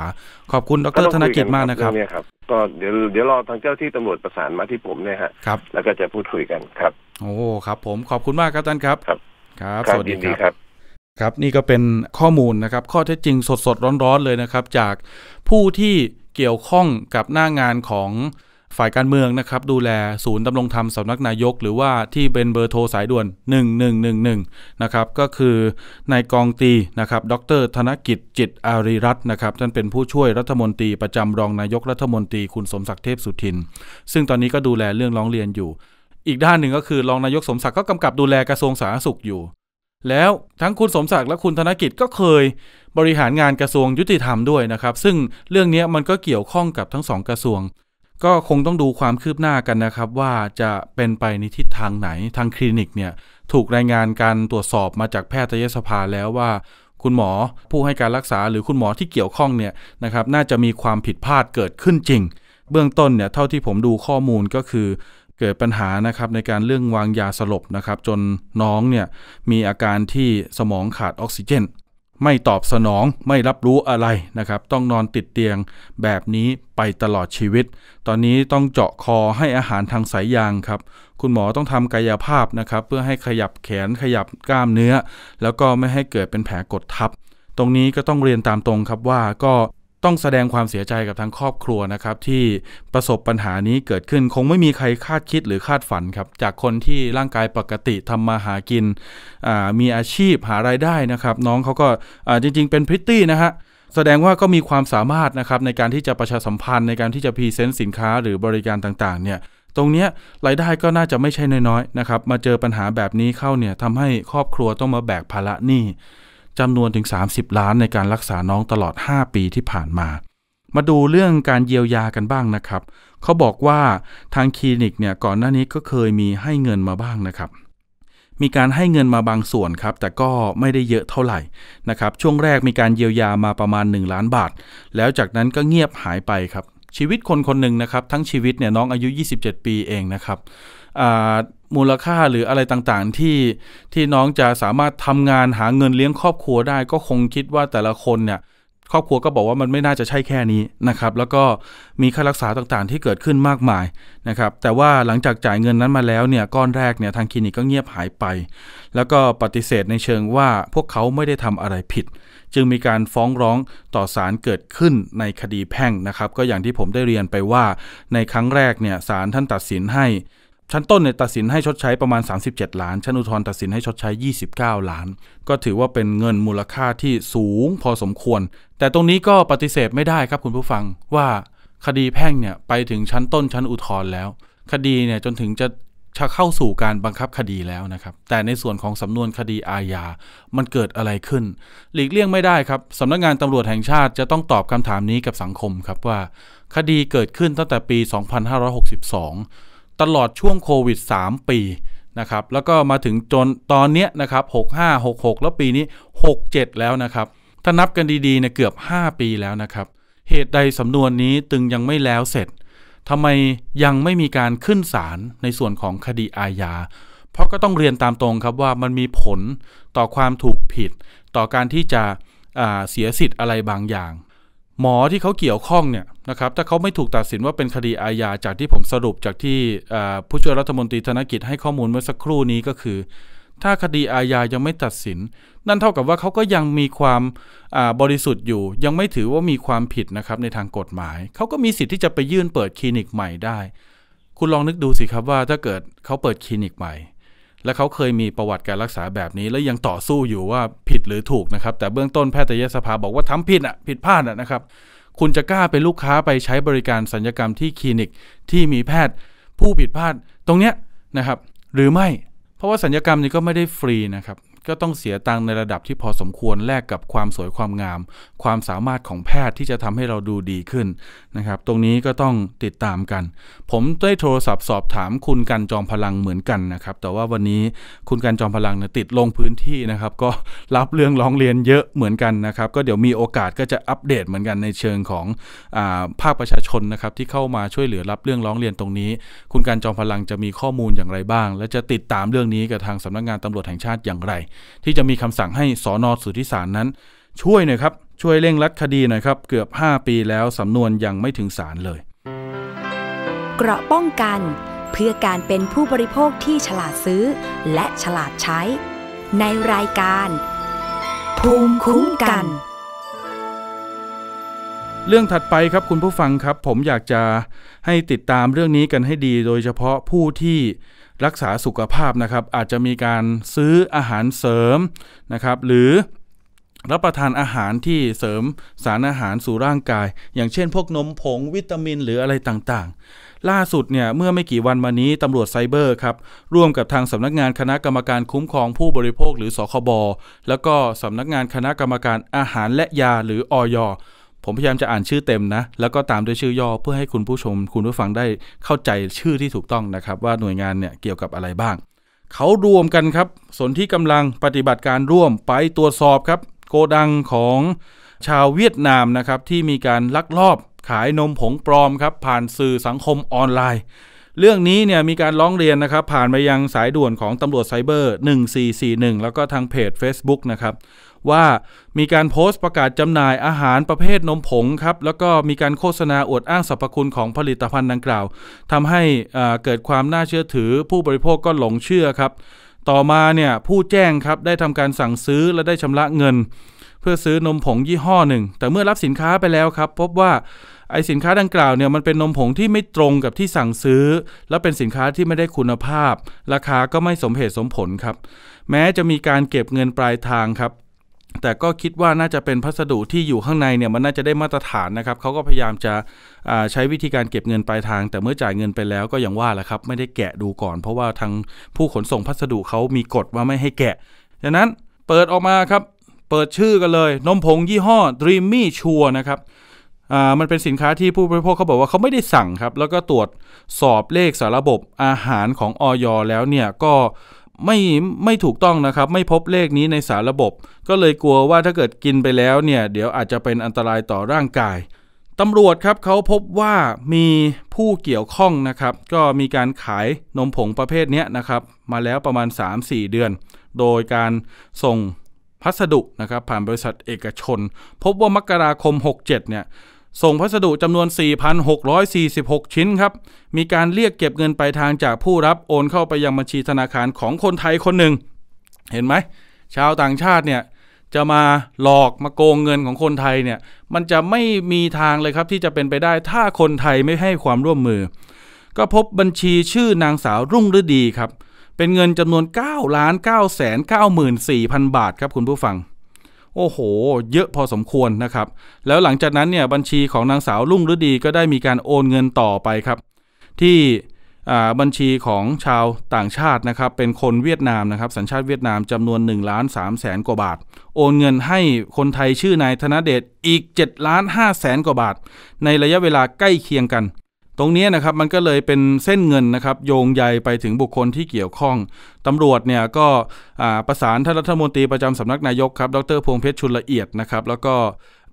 ขอบคุณดรธนกิจมากนะครับก็เดี๋ยวเดี๋ยวรอทางเจ้าที่ตำรวจประสานมาที่ผมเนี่ยฮะครับแล้วก็จะพูดคุยกันครับ โอ้ครับ ผมขอบคุณมากครับท่านครับครับสวัสดีครับครับนี่ก็เป็นข้อมูลนะครับข้อเท็จจริงสดๆร้อนๆเลยนะครับจากผู้ที่เกี่ยวข้องกับหน้างานของฝ่ายการเมืองนะครับดูแลศูนย์ดำรงธรรมสำนักนายกหรือว่าที่เป็นเบอร์โทรสายด่วน 1111นะครับก็คือนายกองตีนะครับดรธนกิจจิตอารีรัตน์นะครับท่านเป็นผู้ช่วยรัฐมนตรีประจำรองนายกรัฐมนตรีคุณสมศักดิ์เทพสุทิน ซึ่งตอนนี้ก็ดูแลเรื่องร้องเรียนอยู่ อีกด้านหนึ่งก็คือรองนายกสมศักดิ์ก็กำกับดูแลกระทรวงสาธารณสุขอยู่แล้วทั้งคุณสมศักดิ์และคุณธนกิจก็เคยบริหารงานกระทรวงยุติธรรมด้วยนะครับ ซึ่งเรื่องนี้มันก็เกี่ยวข้องกับทั้งสองกระทรวง ก็คงต้องดูความคืบหน้ากันนะครับ ว่าจะเป็นไปในทิศทางไหน ทางคลินิกเนี่ยถูกรายงานการตรวจสอบมาจากแพทยสภาแล้วว่า คุณหมอผู้ให้การรักษา หรือคุณหมอที่เกี่ยวข้องเนี่ยนะครับน่าจะมีความผิดพลาดเกิดขึ้นจริงเบื้องต้นเนี่ยเท่าที่ผมดูข้อมูลก็คือเกิดปัญหานะครับในการเรื่องวางยาสลบนะครับจนน้องเนี่ยมีอาการที่สมองขาดออกซิเจน ไม่ตอบสนองไม่รับรู้อะไรนะครับต้องนอนติดเตียงแบบนี้ไปตลอดชีวิต ตอนนี้ต้องเจาะคอให้อาหารทางสายยางครับคุณหมอต้องทำกายภาพนะครับเพื่อให้ขยับแขนขยับกล้ามเนื้อ แล้วก็ไม่ให้เกิดเป็นแผลกดทับ ตรงนี้ก็ต้องเรียนตามตรงครับว่าก็ต้องแสดงความเสียใจกับทางครอบครัวนะครับที่ประสบปัญหานี้เกิดขึ้นคงไม่มีใครคาดคิดหรือคาดฝันครับจากคนที่ร่างกายปกติทำมาหากิน มีอาชีพหารายได้นะครับ น้องเขาก็จริงๆเป็นพริตตี้นะฮะแสดงว่าก็มีความสามารถนะครับในการที่จะประชาสัมพันธ์ในการที่จะพรีเซนต์สินค้าหรือบริการต่างๆเนี่ยตรงนี้รายได้ก็น่าจะไม่ใช่น้อยๆนะครับ มาเจอปัญหาแบบนี้เข้าเนี่ยทำให้ครอบครัวต้องมาแบกภาระหนี้จำนวนถึง 30 ล้านในการรักษาน้องตลอด 5 ปีที่ผ่านมา มาดูเรื่องการเยียวยากันบ้างนะครับ เขาบอกว่าทางคลินิกเนี่ยก่อนหน้านี้ก็เคยมีให้เงินมาบ้างนะครับ มีการให้เงินมาบางส่วนครับ แต่ก็ไม่ได้เยอะเท่าไหร่นะครับ ช่วงแรกมีการเยียวยามาประมาณ 1 ล้านบาท แล้วจากนั้นก็เงียบหายไปครับ ชีวิตคนคนหนึ่งนะครับ ทั้งชีวิตเนี่ยน้องอายุ 27 ปีเองนะครับมูลค่าหรืออะไรต่างๆ ที่ที่น้องจะสามารถทำงานหาเงินเลี้ยงครอบครัวได้ก็คงคิดว่าแต่ละคนเนี่ยครอบครัวก็บอกว่ามันไม่น่าจะใช่แค่นี้นะครับแล้วก็มีค่ารักษาต่างๆ ที่เกิดขึ้นมากมายนะครับแต่ว่าหลังจากจ่ายเงินนั้นมาแล้วเนี่ยก้อนแรกเนี่ยทางคลินิกก็เงียบหายไป แล้วก็ปฏิเสธในเชิงว่าพวกเขาไม่ได้ทำอะไรผิด จึงมีการฟ้องร้องต่อศาลเกิดขึ้นในคดีแพ่งนะครับก็อย่างที่ผมได้เรียนไปว่าในครั้งแรกเนี่ยศาลท่านตัดสินให้ชั้นต้นเนี่ยตัดสินให้ชดใช้ประมาณ 37 ล้าน ชั้นอุทธรณ์ตัดสินให้ชดใช้ 29 ล้าน ก็ถือว่าเป็นเงินมูลค่าที่สูงพอสมควร แต่ตรงนี้ก็ปฏิเสธไม่ได้ครับคุณผู้ฟังว่าคดีแพ่งเนี่ยไปถึงชั้นต้น ชั้นอุทธรณ์แล้ว คดีเนี่ยจนถึงจะจะเข้าสู่การบังคับคดีแล้วนะครับ แต่ในส่วนของสำนวนคดีอาญามันเกิดอะไรขึ้น หลีกเลี่ยงไม่ได้ครับสำนักงานตำรวจแห่งชาติ จะต้องตอบคำถามนี้กับสังคมครับว่าคดีเกิดขึ้นตั้งแต่ปี 2562ตลอดช่วงโควิด 3 ปีนะครับแล้วก็มาถึงจนตอนเนี้ยนะครับ65 66 แล้วปีนี้ 67 แล้วนะครับ ถ้านับกันดีๆเนี่ยเกือบ 5 ปีแล้วนะครับ เหตุใดสำนวนนี้ตึงยังไม่แล้วเสร็จทำไมยังไม่มีการขึ้นศาลในส่วนของคดีอาญาเพราะก็ต้องเรียนตามตรงครับว่ามันมีผลต่อความถูกผิดต่อการที่จะเสียสิทธิ์อะไรบางอย่างหมอที่เขาเกี่ยวข้องเนี่ยนะครับ ถ้าเขาไม่ถูกตัดสินว่าเป็นคดีอาญาจากที่ผมสรุปจากที่ผู้ช่วยรัฐมนตรีธนกิจ ให้ข้อมูลเมื่อสักครู่นี้ก็คือ ถ้าคดีอาญายังไม่ตัดสิน นั่นเท่ากับว่าเขาก็ยังมีความบริสุทธิ์อยู่ ยังไม่ถือว่ามีความผิดนะครับในทางกฎหมายเขาก็มีสิทธิ์ที่จะไปยื่นเปิดคลินิกใหม่ได้ คุณลองนึกดูสิครับว่าถ้าเกิดเขาเปิดคลินิกใหม่และเขาเคยมีประวัติการรักษาแบบนี้ และยังต่อสู้อยู่ว่าผิดหรือถูกนะครับ แต่เบื้องต้นแพทยสภาบอกว่าทำผิดอ่ะผิดพลาดอ่ะนะครับ คุณจะกล้าเป็นลูกค้าไปใช้บริการสัญญกรรมที่คลินิกที่มีแพทย์ผู้ผิดพลาดตรงเนี้ยนะครับ หรือไม่เพราะว่าสัญญกรรมนี้ก็ไม่ได้ฟรีนะครับก็ต้องเสียตังในระดับที่พอสมควรแลกกับความสวยความงาม ความสามารถของแพทย์ที่จะทำให้เราดูดีขึ้นนะครับ ตรงนี้ก็ต้องติดตามกัน ผมได้โทรศัพท์สอบถามคุณกันจอมพลังเหมือนกันนะครับ แต่ว่าวันนี้คุณกันจอมพลังเนี่ยติดลงพื้นที่นะครับ ก็รับเรื่องร้องเรียนเยอะเหมือนกันนะครับ ก็เดี๋ยวมีโอกาสก็จะอัปเดตเหมือนกันในเชิงของอภาคประชาชนนะครับที่เข้ามาช่วยเหลือรับเรื่องร้องเรียนตรงนี้ คุณการจอมพลังจะมีข้อมูลอย่างไรบ้าง และจะติดตามเรื่องนี้กับทางสำนักงงานตำรวจแห่งชาติอย่างไรที่จะมีคำสั่งให้สอนอสุทธิสารนั้น ช่วยหน่อยครับ ช่วยเร่งรัดคดีหน่อยครับ เกือบ 5 ปีแล้วสานวนยังไม่ถึงศาลเลยเกราะป้องกัน เพื่อการเป็นผู้บริโภคที่ฉลาดซื้อ และฉลาดใช้ ในรายการภูมิคุ้มกัน เรื่องถัดไปครับคุณผู้ฟังครับผมอยากจะให้ติดตามเรื่องนี้กันให้ดีโดยเฉพาะผู้ที่รักษาสุขภาพนะครับอาจจะมีการซื้ออาหารเสริมนะครับหรือรับประทานอาหารที่เสริมสารอาหารสู่ร่างกาย อย่างเช่น พวกนมผงวิตามินหรืออะไรต่างๆ ล่าสุดเนี่ยเมื่อไม่กี่วันมานี้ตำรวจไซเบอร์ครับร่วมกับทางสำนักงานคณะกรรมการคุ้มครองผู้บริโภค หรือสคบแล้วก็สำนักงานคณะกรรมการอาหารและยาหรืออยผมพยายามจะอ่านชื่อเต็มนะแล้วก็ตามด้วยชื่อย่อเพื่อให้คุณผู้ชม คุณผู้ฟังได้เข้าใจชื่อที่ถูกต้องนะครับ ว่าหน่วยงานเนี่ยเกี่ยวกับอะไรบ้าง เขารวมกันครับสนที่กำลังปฏิบัติการร่วมไปตรวจสอบครับโกดังของชาวเวียดนามนะครับที่มีการลักลอบขายนมผงปลอมครับผ่านสื่อสังคมออนไลน์ เรื่องนี้เนี่ยมีการร้องเรียนนะครับ ผ่านไปยังสายด่วนของตำรวจไซเบอร์1441 แล้วก็ทางเพจ Facebook นะครับว่ามีการโพสต์ประกาศจำหน่ายอาหารประเภทนมผงครับ แล้วก็มีการโฆษณาอวดอ้างสรรพคุณของผลิตภัณฑ์ดังกล่าวทำให้เกิดความน่าเชื่อถือผู้บริโภคก็หลงเชื่อครับ ต่อมาเนี่ยผู้แจ้งครับได้ทำการสั่งซื้อและได้ชำระเงิน เพื่อซื้อนมผงยี่ห้อหนึ่ง แต่เมื่อรับสินค้าไปแล้วครับ พบว่าไอสินค้าดังกล่าวเนี่ยมันเป็นนมผงที่ไม่ตรงกับที่สั่งซื้อ และเป็นสินค้าที่ไม่ได้คุณภาพ ราคาก็ไม่สมเหตุสมผลครับ แม้จะมีการเก็บเงินปลายทางครับแต่ก็คิดว่าน่าจะเป็นพัสดุที่อยู่ข้างในเนี่ยมันน่าจะได้มาตรฐานนะครับเขาก็พยายามจะใช้วิธีการเก็บเงินปลายทางแต่เมื่อจ่ายเงินไปแล้วก็อย่างว่าแหละครับ ไม่ได้แกะดูก่อนเพราะว่าทางผู้ขนส่งพัสดุเขามีกฎว่าไม่ให้แกะดังนั้นเปิดออกมาครับเปิดชื่อกันเลยนมผงยี่ห้อ Dreamy s u r นะครับมันเป็นสินค้าที่ผู้บริโภคเขาบอกว่าเขาไม่ได้สั่งครับ แล้วก็ตรวจสอบเลขสาระบบอาหารของออยแล้วเนี่ยก็ไม่ไม่ถูกต้องนะครับ ไม่พบเลขนี้ในสารระบบ ก็เลยกลัวว่าถ้าเกิดกินไปแล้วเนี่ย เดี๋ยวอาจจะเป็นอันตรายต่อร่างกายตำรวจครับเขาพบว่ามีผู้เกี่ยวข้องนะครับ ก็มีการขายนมผงประเภทนี้นะครับ มาแล้วประมาณ 3-4 เดือน โดยการส่งพัสดุนะครับ ผ่านบริษัทเอกชน พบว่ามกราคม 67 เนี่ยส่งพัสดุจำนวน 4,646 ชิ้นครับ มีการเรียกเก็บเงินไปทางจากผู้รับโอนเข้าไปยังบัญชีธนาคารของคนไทยคนหนึ่ง เห็นไหมชาวต่างชาติเนี่ย จะมาหลอกมาโกงเงินของคนไทยเนี่ยมันจะไม่มีทางเลยครับที่จะเป็นไปได้ถ้าคนไทยไม่ให้ความร่วมมือ ก็พบบัญชีชื่อนางสาวรุ่งฤดีครับ เป็นเงินจำนวน9 9 9 4 0 0 0บาทครับคุณผู้ฟังโอ้โห เยอะพอสมควรนะครับ แล้วหลังจากนั้นเนี่ยบัญชีของนางสาวลุ่งฤดีก็ได้มีการโอนเงินต่อไปครับ ที่บัญชีของชาวต่างชาตินะครับเป็นคนเวียดนามนะครับสัญชาติเวียดนามจำนวน1ล้าน3แสนกว่าบาท โอนเงินให้คนไทยชื่อนายธนเดชอีก7ล้าน5แสนกว่าบาท ในระยะเวลาใกล้เคียงกันตรงนี้นะครับมันก็เลยเป็นเส้นเงินนะครับโยงใยไปถึงบุคคลที่เกี่ยวข้องตำรวจเนี่ยก็ประสานท่านรัฐมนตรีประจำสำนักนายกครับดรพงเพชรชุนละเอียดนะครับแล้วก็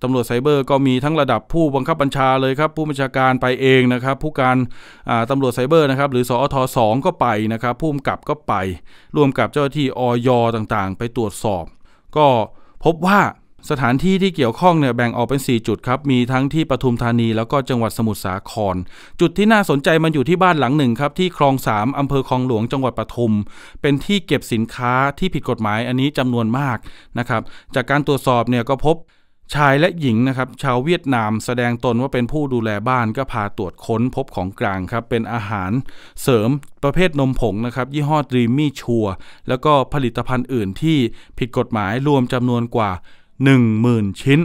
ตำรวจไซเบอร์ก็มีทั้งระดับผู้บังคับบัญชาเลยครับ ผู้บัญชาการไปเองนะครับผู้การตำรวจไซเบอร์นะครับหรือสอทสองก็ไปนะครับผู้กำกับก็ไปร่วมกับเจ้า้าที่อยต่างๆ ไปตรวจสอบ ก็พบว่าสถานที่ที่เกี่ยวข้องเนี่ยแบ่งออกเป็น 4 จุดครับมีทั้งที่ปทุมธานีแล้วก็จังหวัดสมุทรสาคร จุดที่น่าสนใจมันอยู่ที่บ้านหลังหนึ่งครับที่คลอง 3อำเภอคลองหลวงจังหวัดปทุม เป็นที่เก็บสินค้าที่ผิดกฎหมายอันนี้จำนวนมากนะครับ จากการตรวจสอบเนี่ยก็พบชายและหญิงนะครับชาวเวียดนามแสดงตนว่าเป็นผู้ดูแลบ้านก็พาตรวจค้นพบของกลางครับเป็นอาหารเสริมประเภทนมผงนะครับ ยี่ห้อดรีมี่ชัวแล้วก็ผลิตภัณฑ์อื่นที่ผิดกฎหมายรวมจำนวนกว่า10,000 ชิ้น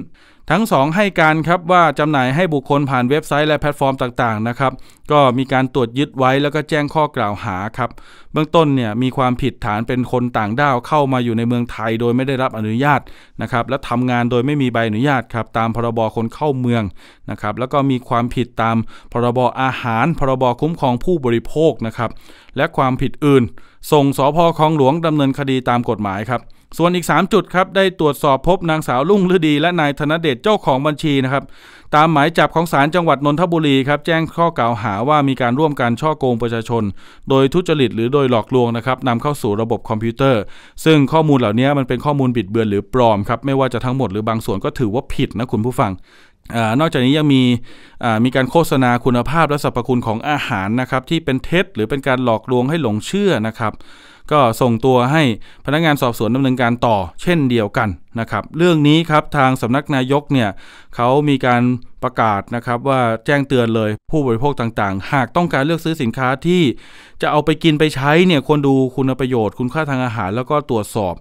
ทั้ง 2 ให้การครับ ว่าจำหน่ายให้บุคคลผ่านเว็บไซต์และแพลตฟอร์มต่างๆนะครับก็มีการตรวจยึดไว้ แล้วก็แจ้งข้อกล่าวหาครับบื้องต้นเนี่ยมีความผิดฐานเป็นคนต่างด้าวเข้ามาอยู่ในเมืองไทยโดยไม่ได้รับอนุญาตนะครับและทำงานโดยไม่มีใบอนุญาตครับตามพรบคนเข้าเมืองนะครับ แล้วก็มีความผิดตาม พรบอาหาร พรบคุ้มครองผู้บริโภคนะครับ และความผิดอื่น ส่งสพคลองหลวงดำเนินคดีตามกฎหมายครับ ส่วนอีก 3 จุดครับได้ตรวจสอบพบนางสาวลุ่งฤดีและนายธนเดชเจ้าของบัญชีนะครับตามหมายจับของศาลจังหวัดนนทบุรีครับแจ้งข้อกล่าวหาว่ามีการร่วมกันช่อโกงประชาชน โดยทุจริตหรือโดยหลอกลวงนะครับนำเข้าสู่ระบบคอมพิวเตอร์ ซึ่งข้อมูลเหล่านี้มันเป็นข้อมูลบิดเบือนหรือปลอมครับไม่ว่าจะทั้งหมดหรือบางส่วนก็ถือว่าผิดนะคุณผู้ฟังนอกจากนี้ยังมีมีการโฆษณาคุณภาพและสรรพคุณของอาหารนะครับที่เป็นเท็จหรือเป็นการหลอกลวงให้หลงเชื่อนะครับก็ส่งตัวให้พนักงานสอบสวนดำเนินการต่อ เช่นเดียวกันนะครับ เรื่องนี้ครับทางสำนักนายกเนี่ยเขามีการประกาศนะครับ ว่าแจ้งเตือนเลยผู้บริโภคต่าง ๆ หากต้องการเลือกซื้อสินค้าที่จะเอาไปกินไปใช้เนี่ยควรดูคุณประโยชน์ คุณค่าทางอาหาร แล้วก็ตรวจสอบ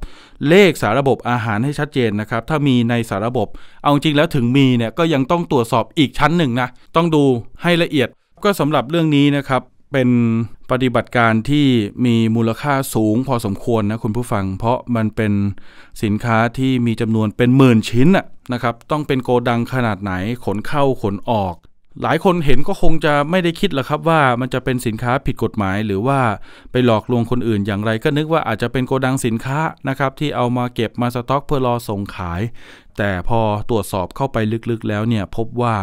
เลขสาระบบอาหารให้ชัดเจนนะครับ ถ้ามีในสาระบบ เอาจริงแล้วถึงมีเนี่ยก็ยังต้องตรวจสอบอีกชั้นหนึ่งนะต้องดูให้ละเอียดก็สำหรับเรื่องนี้นะครับเป็นปฏิบัติการที่มีมูลค่าสูงพอสมควรนะคุณผู้ฟังเพราะมันเป็นสินค้าที่มีจำนวนเป็นหมื่นชิ้นนะครับต้องเป็นโกดังขนาดไหนขนเข้าขนออก หลายคนเห็นก็คงจะไม่ได้คิดหรอกครับว่า มันจะเป็นสินค้าผิดกฎหมาย หรือว่าไปหลอกลวงคนอื่นอย่างไร ก็นึกว่าอาจจะเป็นโกดังสินค้านะครับที่เอามาเก็บมาสต็อกเพื่อรอส่งขายแต่พอตรวจสอบเข้าไปลึกๆ แล้ว เนี่ย พบว่า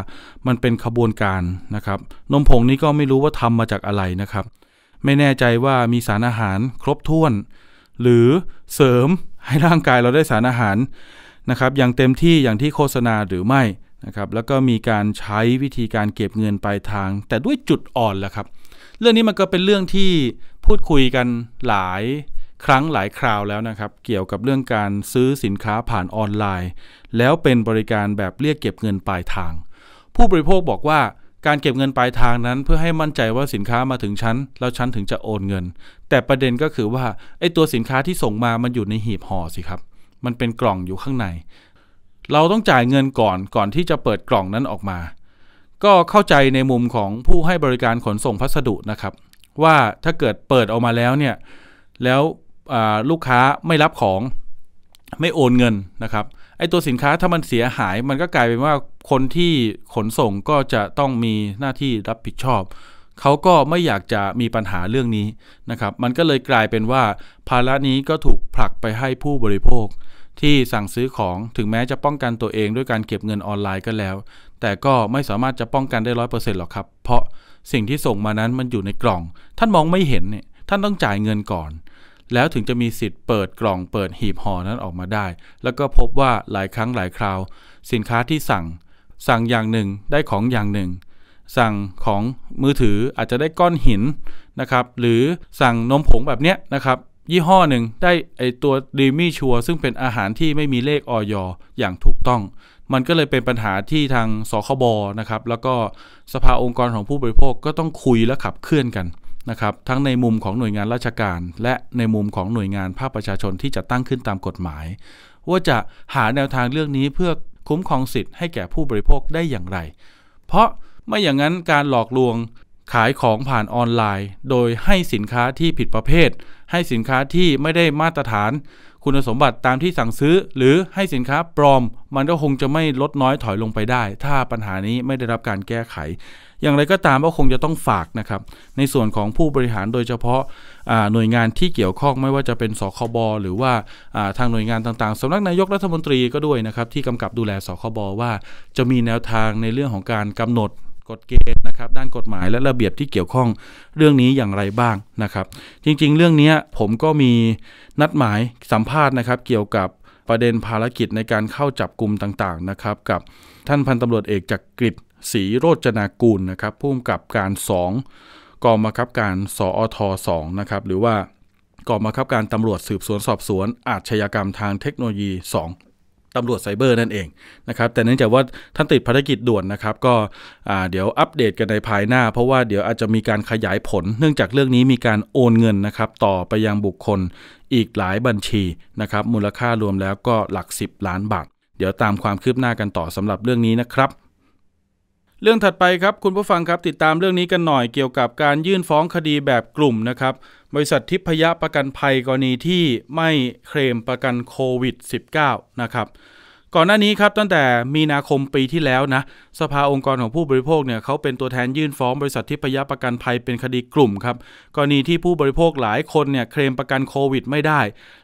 มันเป็นขบวนการนะครับ นมผงนี้ก็ไม่รู้ว่าทำมาจากอะไรนะครับ ไม่แน่ใจว่ามีสาร อาหารครบถ้วน หรือเสริมให้ร่างกายเราได้สารอาหารนะครับอย่างเต็มที่อย่างที่โฆษณาหรือไม่นะครับ แล้วก็มีการใช้วิธีการเก็บเงินปลายทาง แต่ด้วยจุดอ่อนแหละครับ เรื่องนี้มันก็เป็นเรื่องที่พูดคุยกันหลายครั้งหลายคราวแล้วนะครับเกี่ยวกับเรื่องการซื้อสินค้าผ่านออนไลน์ แล้วเป็นบริการแบบเรียกเก็บเงินปลายทาง ผู้บริโภคบอกว่าการเก็บเงินปลายทางนั้นเพื่อให้มั่นใจว่าสินค้ามาถึงชั้น แล้วชั้นถึงจะโอนเงิน แต่ประเด็นก็คือว่าไอ้ตัวสินค้าที่ส่งมามันอยู่ในหีบห่อสิครับมันเป็นกล่องอยู่ข้างใน เราต้องจ่ายเงินก่อนก่อนที่จะเปิดกล่องนั้นออกมา ก็เข้าใจในมุมของผู้ให้บริการขนส่งพัสดุนะครับ ว่าถ้าเกิดเปิดออกมาแล้วเนี่ยแล้วลูกค้าไม่รับของไม่โอนเงินนะครับ ไอตัวสินค้า ถ้า มันเสียหาย มันก็กลายเป็น ว่าคนที่ขนส่งก็จะต้องมีหน้าที่รับผิดชอบ เขาก็ไม่อยากจะมีปัญหาเรื่องนี้ นะ ครับ มันก็เลยกลายเป็นว่า ภาระนี้ก็ถูกผลักไปให้ผู้บริโภค ที่สั่งซื้อของถึงแม้จะป้องกันตัวเองด้วยการเก็บเงินออนไลน์ก็แล้วแต่ก็ไม่สามารถจะป้องกันได้ร้อยเปอร์เซ็นต์หรอกครับเพราะสิ่งที่ส่งมานั้นมันอยู่ในกล่อง ท่านมองไม่เห็นเนี่ยท่านต้องจ่ายเงินก่อนแล้วถึงจะมีสิทธิ์เปิดกล่องเปิดหีบห่อนั้นออกมาได้ แล้วก็พบว่าหลายครั้งหลายคราว สินค้าที่สั่งสั่งอย่างหนึ่งได้ของอย่างหนึ่ง สั่งของมือถืออาจจะได้ก้อนหิน นะครับ หรือสั่งนมผงแบบเนี้ยนะครับยี่ห้อหนึ่งได้ไอตัวดีมี่ชัว ซึ่งเป็นอาหารที่ไม่มีเลขออยอย่างถูกต้อง มันก็เลยเป็นปัญหาที่ทางสคบนะครับแล้วก็สภาองค์กรของผู้บริโภคก็ต้องคุยและขับเคลื่อนกันนะครับ ทั้งในมุมของหน่วยงานราชการ และในมุมของหน่วยงานภาคประชาชนที่จะตั้งขึ้นตามกฎหมาย ว่า จะหาแนวทางเรื่องนี้เพื่อคุ้มครองสิทธิ์ให้แก่ผู้บริโภคได้อย่างไร เพราะไม่อย่างนั้นการหลอกลวงขายของผ่านออนไลน์ โดยให้สินค้าที่ผิดประเภท ให้สินค้าที่ไม่ได้มาตรฐานคุณสมบัติตามที่สั่งซื้อหรือให้สินค้าปลอม มันก็คงจะไม่ลดน้อยถอยลงไปได้ ถ้าปัญหานี้ไม่ได้รับการแก้ไข อย่างไรก็ตามก็คงจะต้องฝากนะครับในส่วนของผู้บริหารโดยเฉพาะหน่วยงานที่เกี่ยวข้องไม่ว่าจะเป็นสคบหรือว่าทางหน่วยงานต่างๆสำนักนายกรัฐมนตรีก็ด้วยนะครับที่กำกับดูแลสคบว่าจะมีแนวทางในเรื่องของการกำหนดกฎเกณฑ์นะครับด้านกฎหมายและระเบียบที่เกี่ยวข้องเรื่องนี้อย่างไรบ้างนะครับจริงๆ เรื่องนี้ผมก็มีนัดหมายสัมภาษณ์นะครับเกี่ยวกับประเด็นภารกิจในการเข้าจับกลุ่มต่างๆนะครับกับท่านพันตำรวจเอกจักกริดศรีโรจนากูลนะครับผู้กำกับการ 2กองบังคับการสอท2นะครับหรือว่ากองบังคับการตำรวจสืบสวนสอบสวน อาชญากรรมทางเทคโนโลยี 2ตำรวจไซเบอร์นั่นเองนะครับแต่เนื่องจากว่าท่านติดภารกิจด่วนนะครับ ก็เดี๋ยวอัปเดตกันในภายหน้าเพราะว่าเดี๋ยวอาจจะมีการขยายผล เนื่องจากเรื่องนี้มีการโอนเงินนะครับต่อไปยังบุคคลอีกหลายบัญชีนะครับ มูลค่ารวมแล้วก็หลัก 10 ล้านบาทเดี๋ยวตามความคืบหน้ากันต่อสำหรับเรื่องนี้นะครับ เรื่องถัดไปครับคุณผู้ฟังครับ ติดตามเรื่องนี้กันหน่อยเกี่ยวกับการยื่นฟ้องคดีแบบกลุ่มนะครับบริษัททิพยประกันภัยกรณีที่ไม่เคลมประกันโควิด -19 นะครับก่อนหน้านี้ครับตั้งแต่มีนาคมปีที่แล้วนะสภาองค์กรของผู้บริโภคเนี่ยเขาเป็นตัวแทนยื่นฟ้องบริษัททิพยประกันภัยเป็นคดีกลุ่มครับกรณีที่ผู้บริโภคหลายคนเนี่ยเคลมประกันโควิด ไม่ได้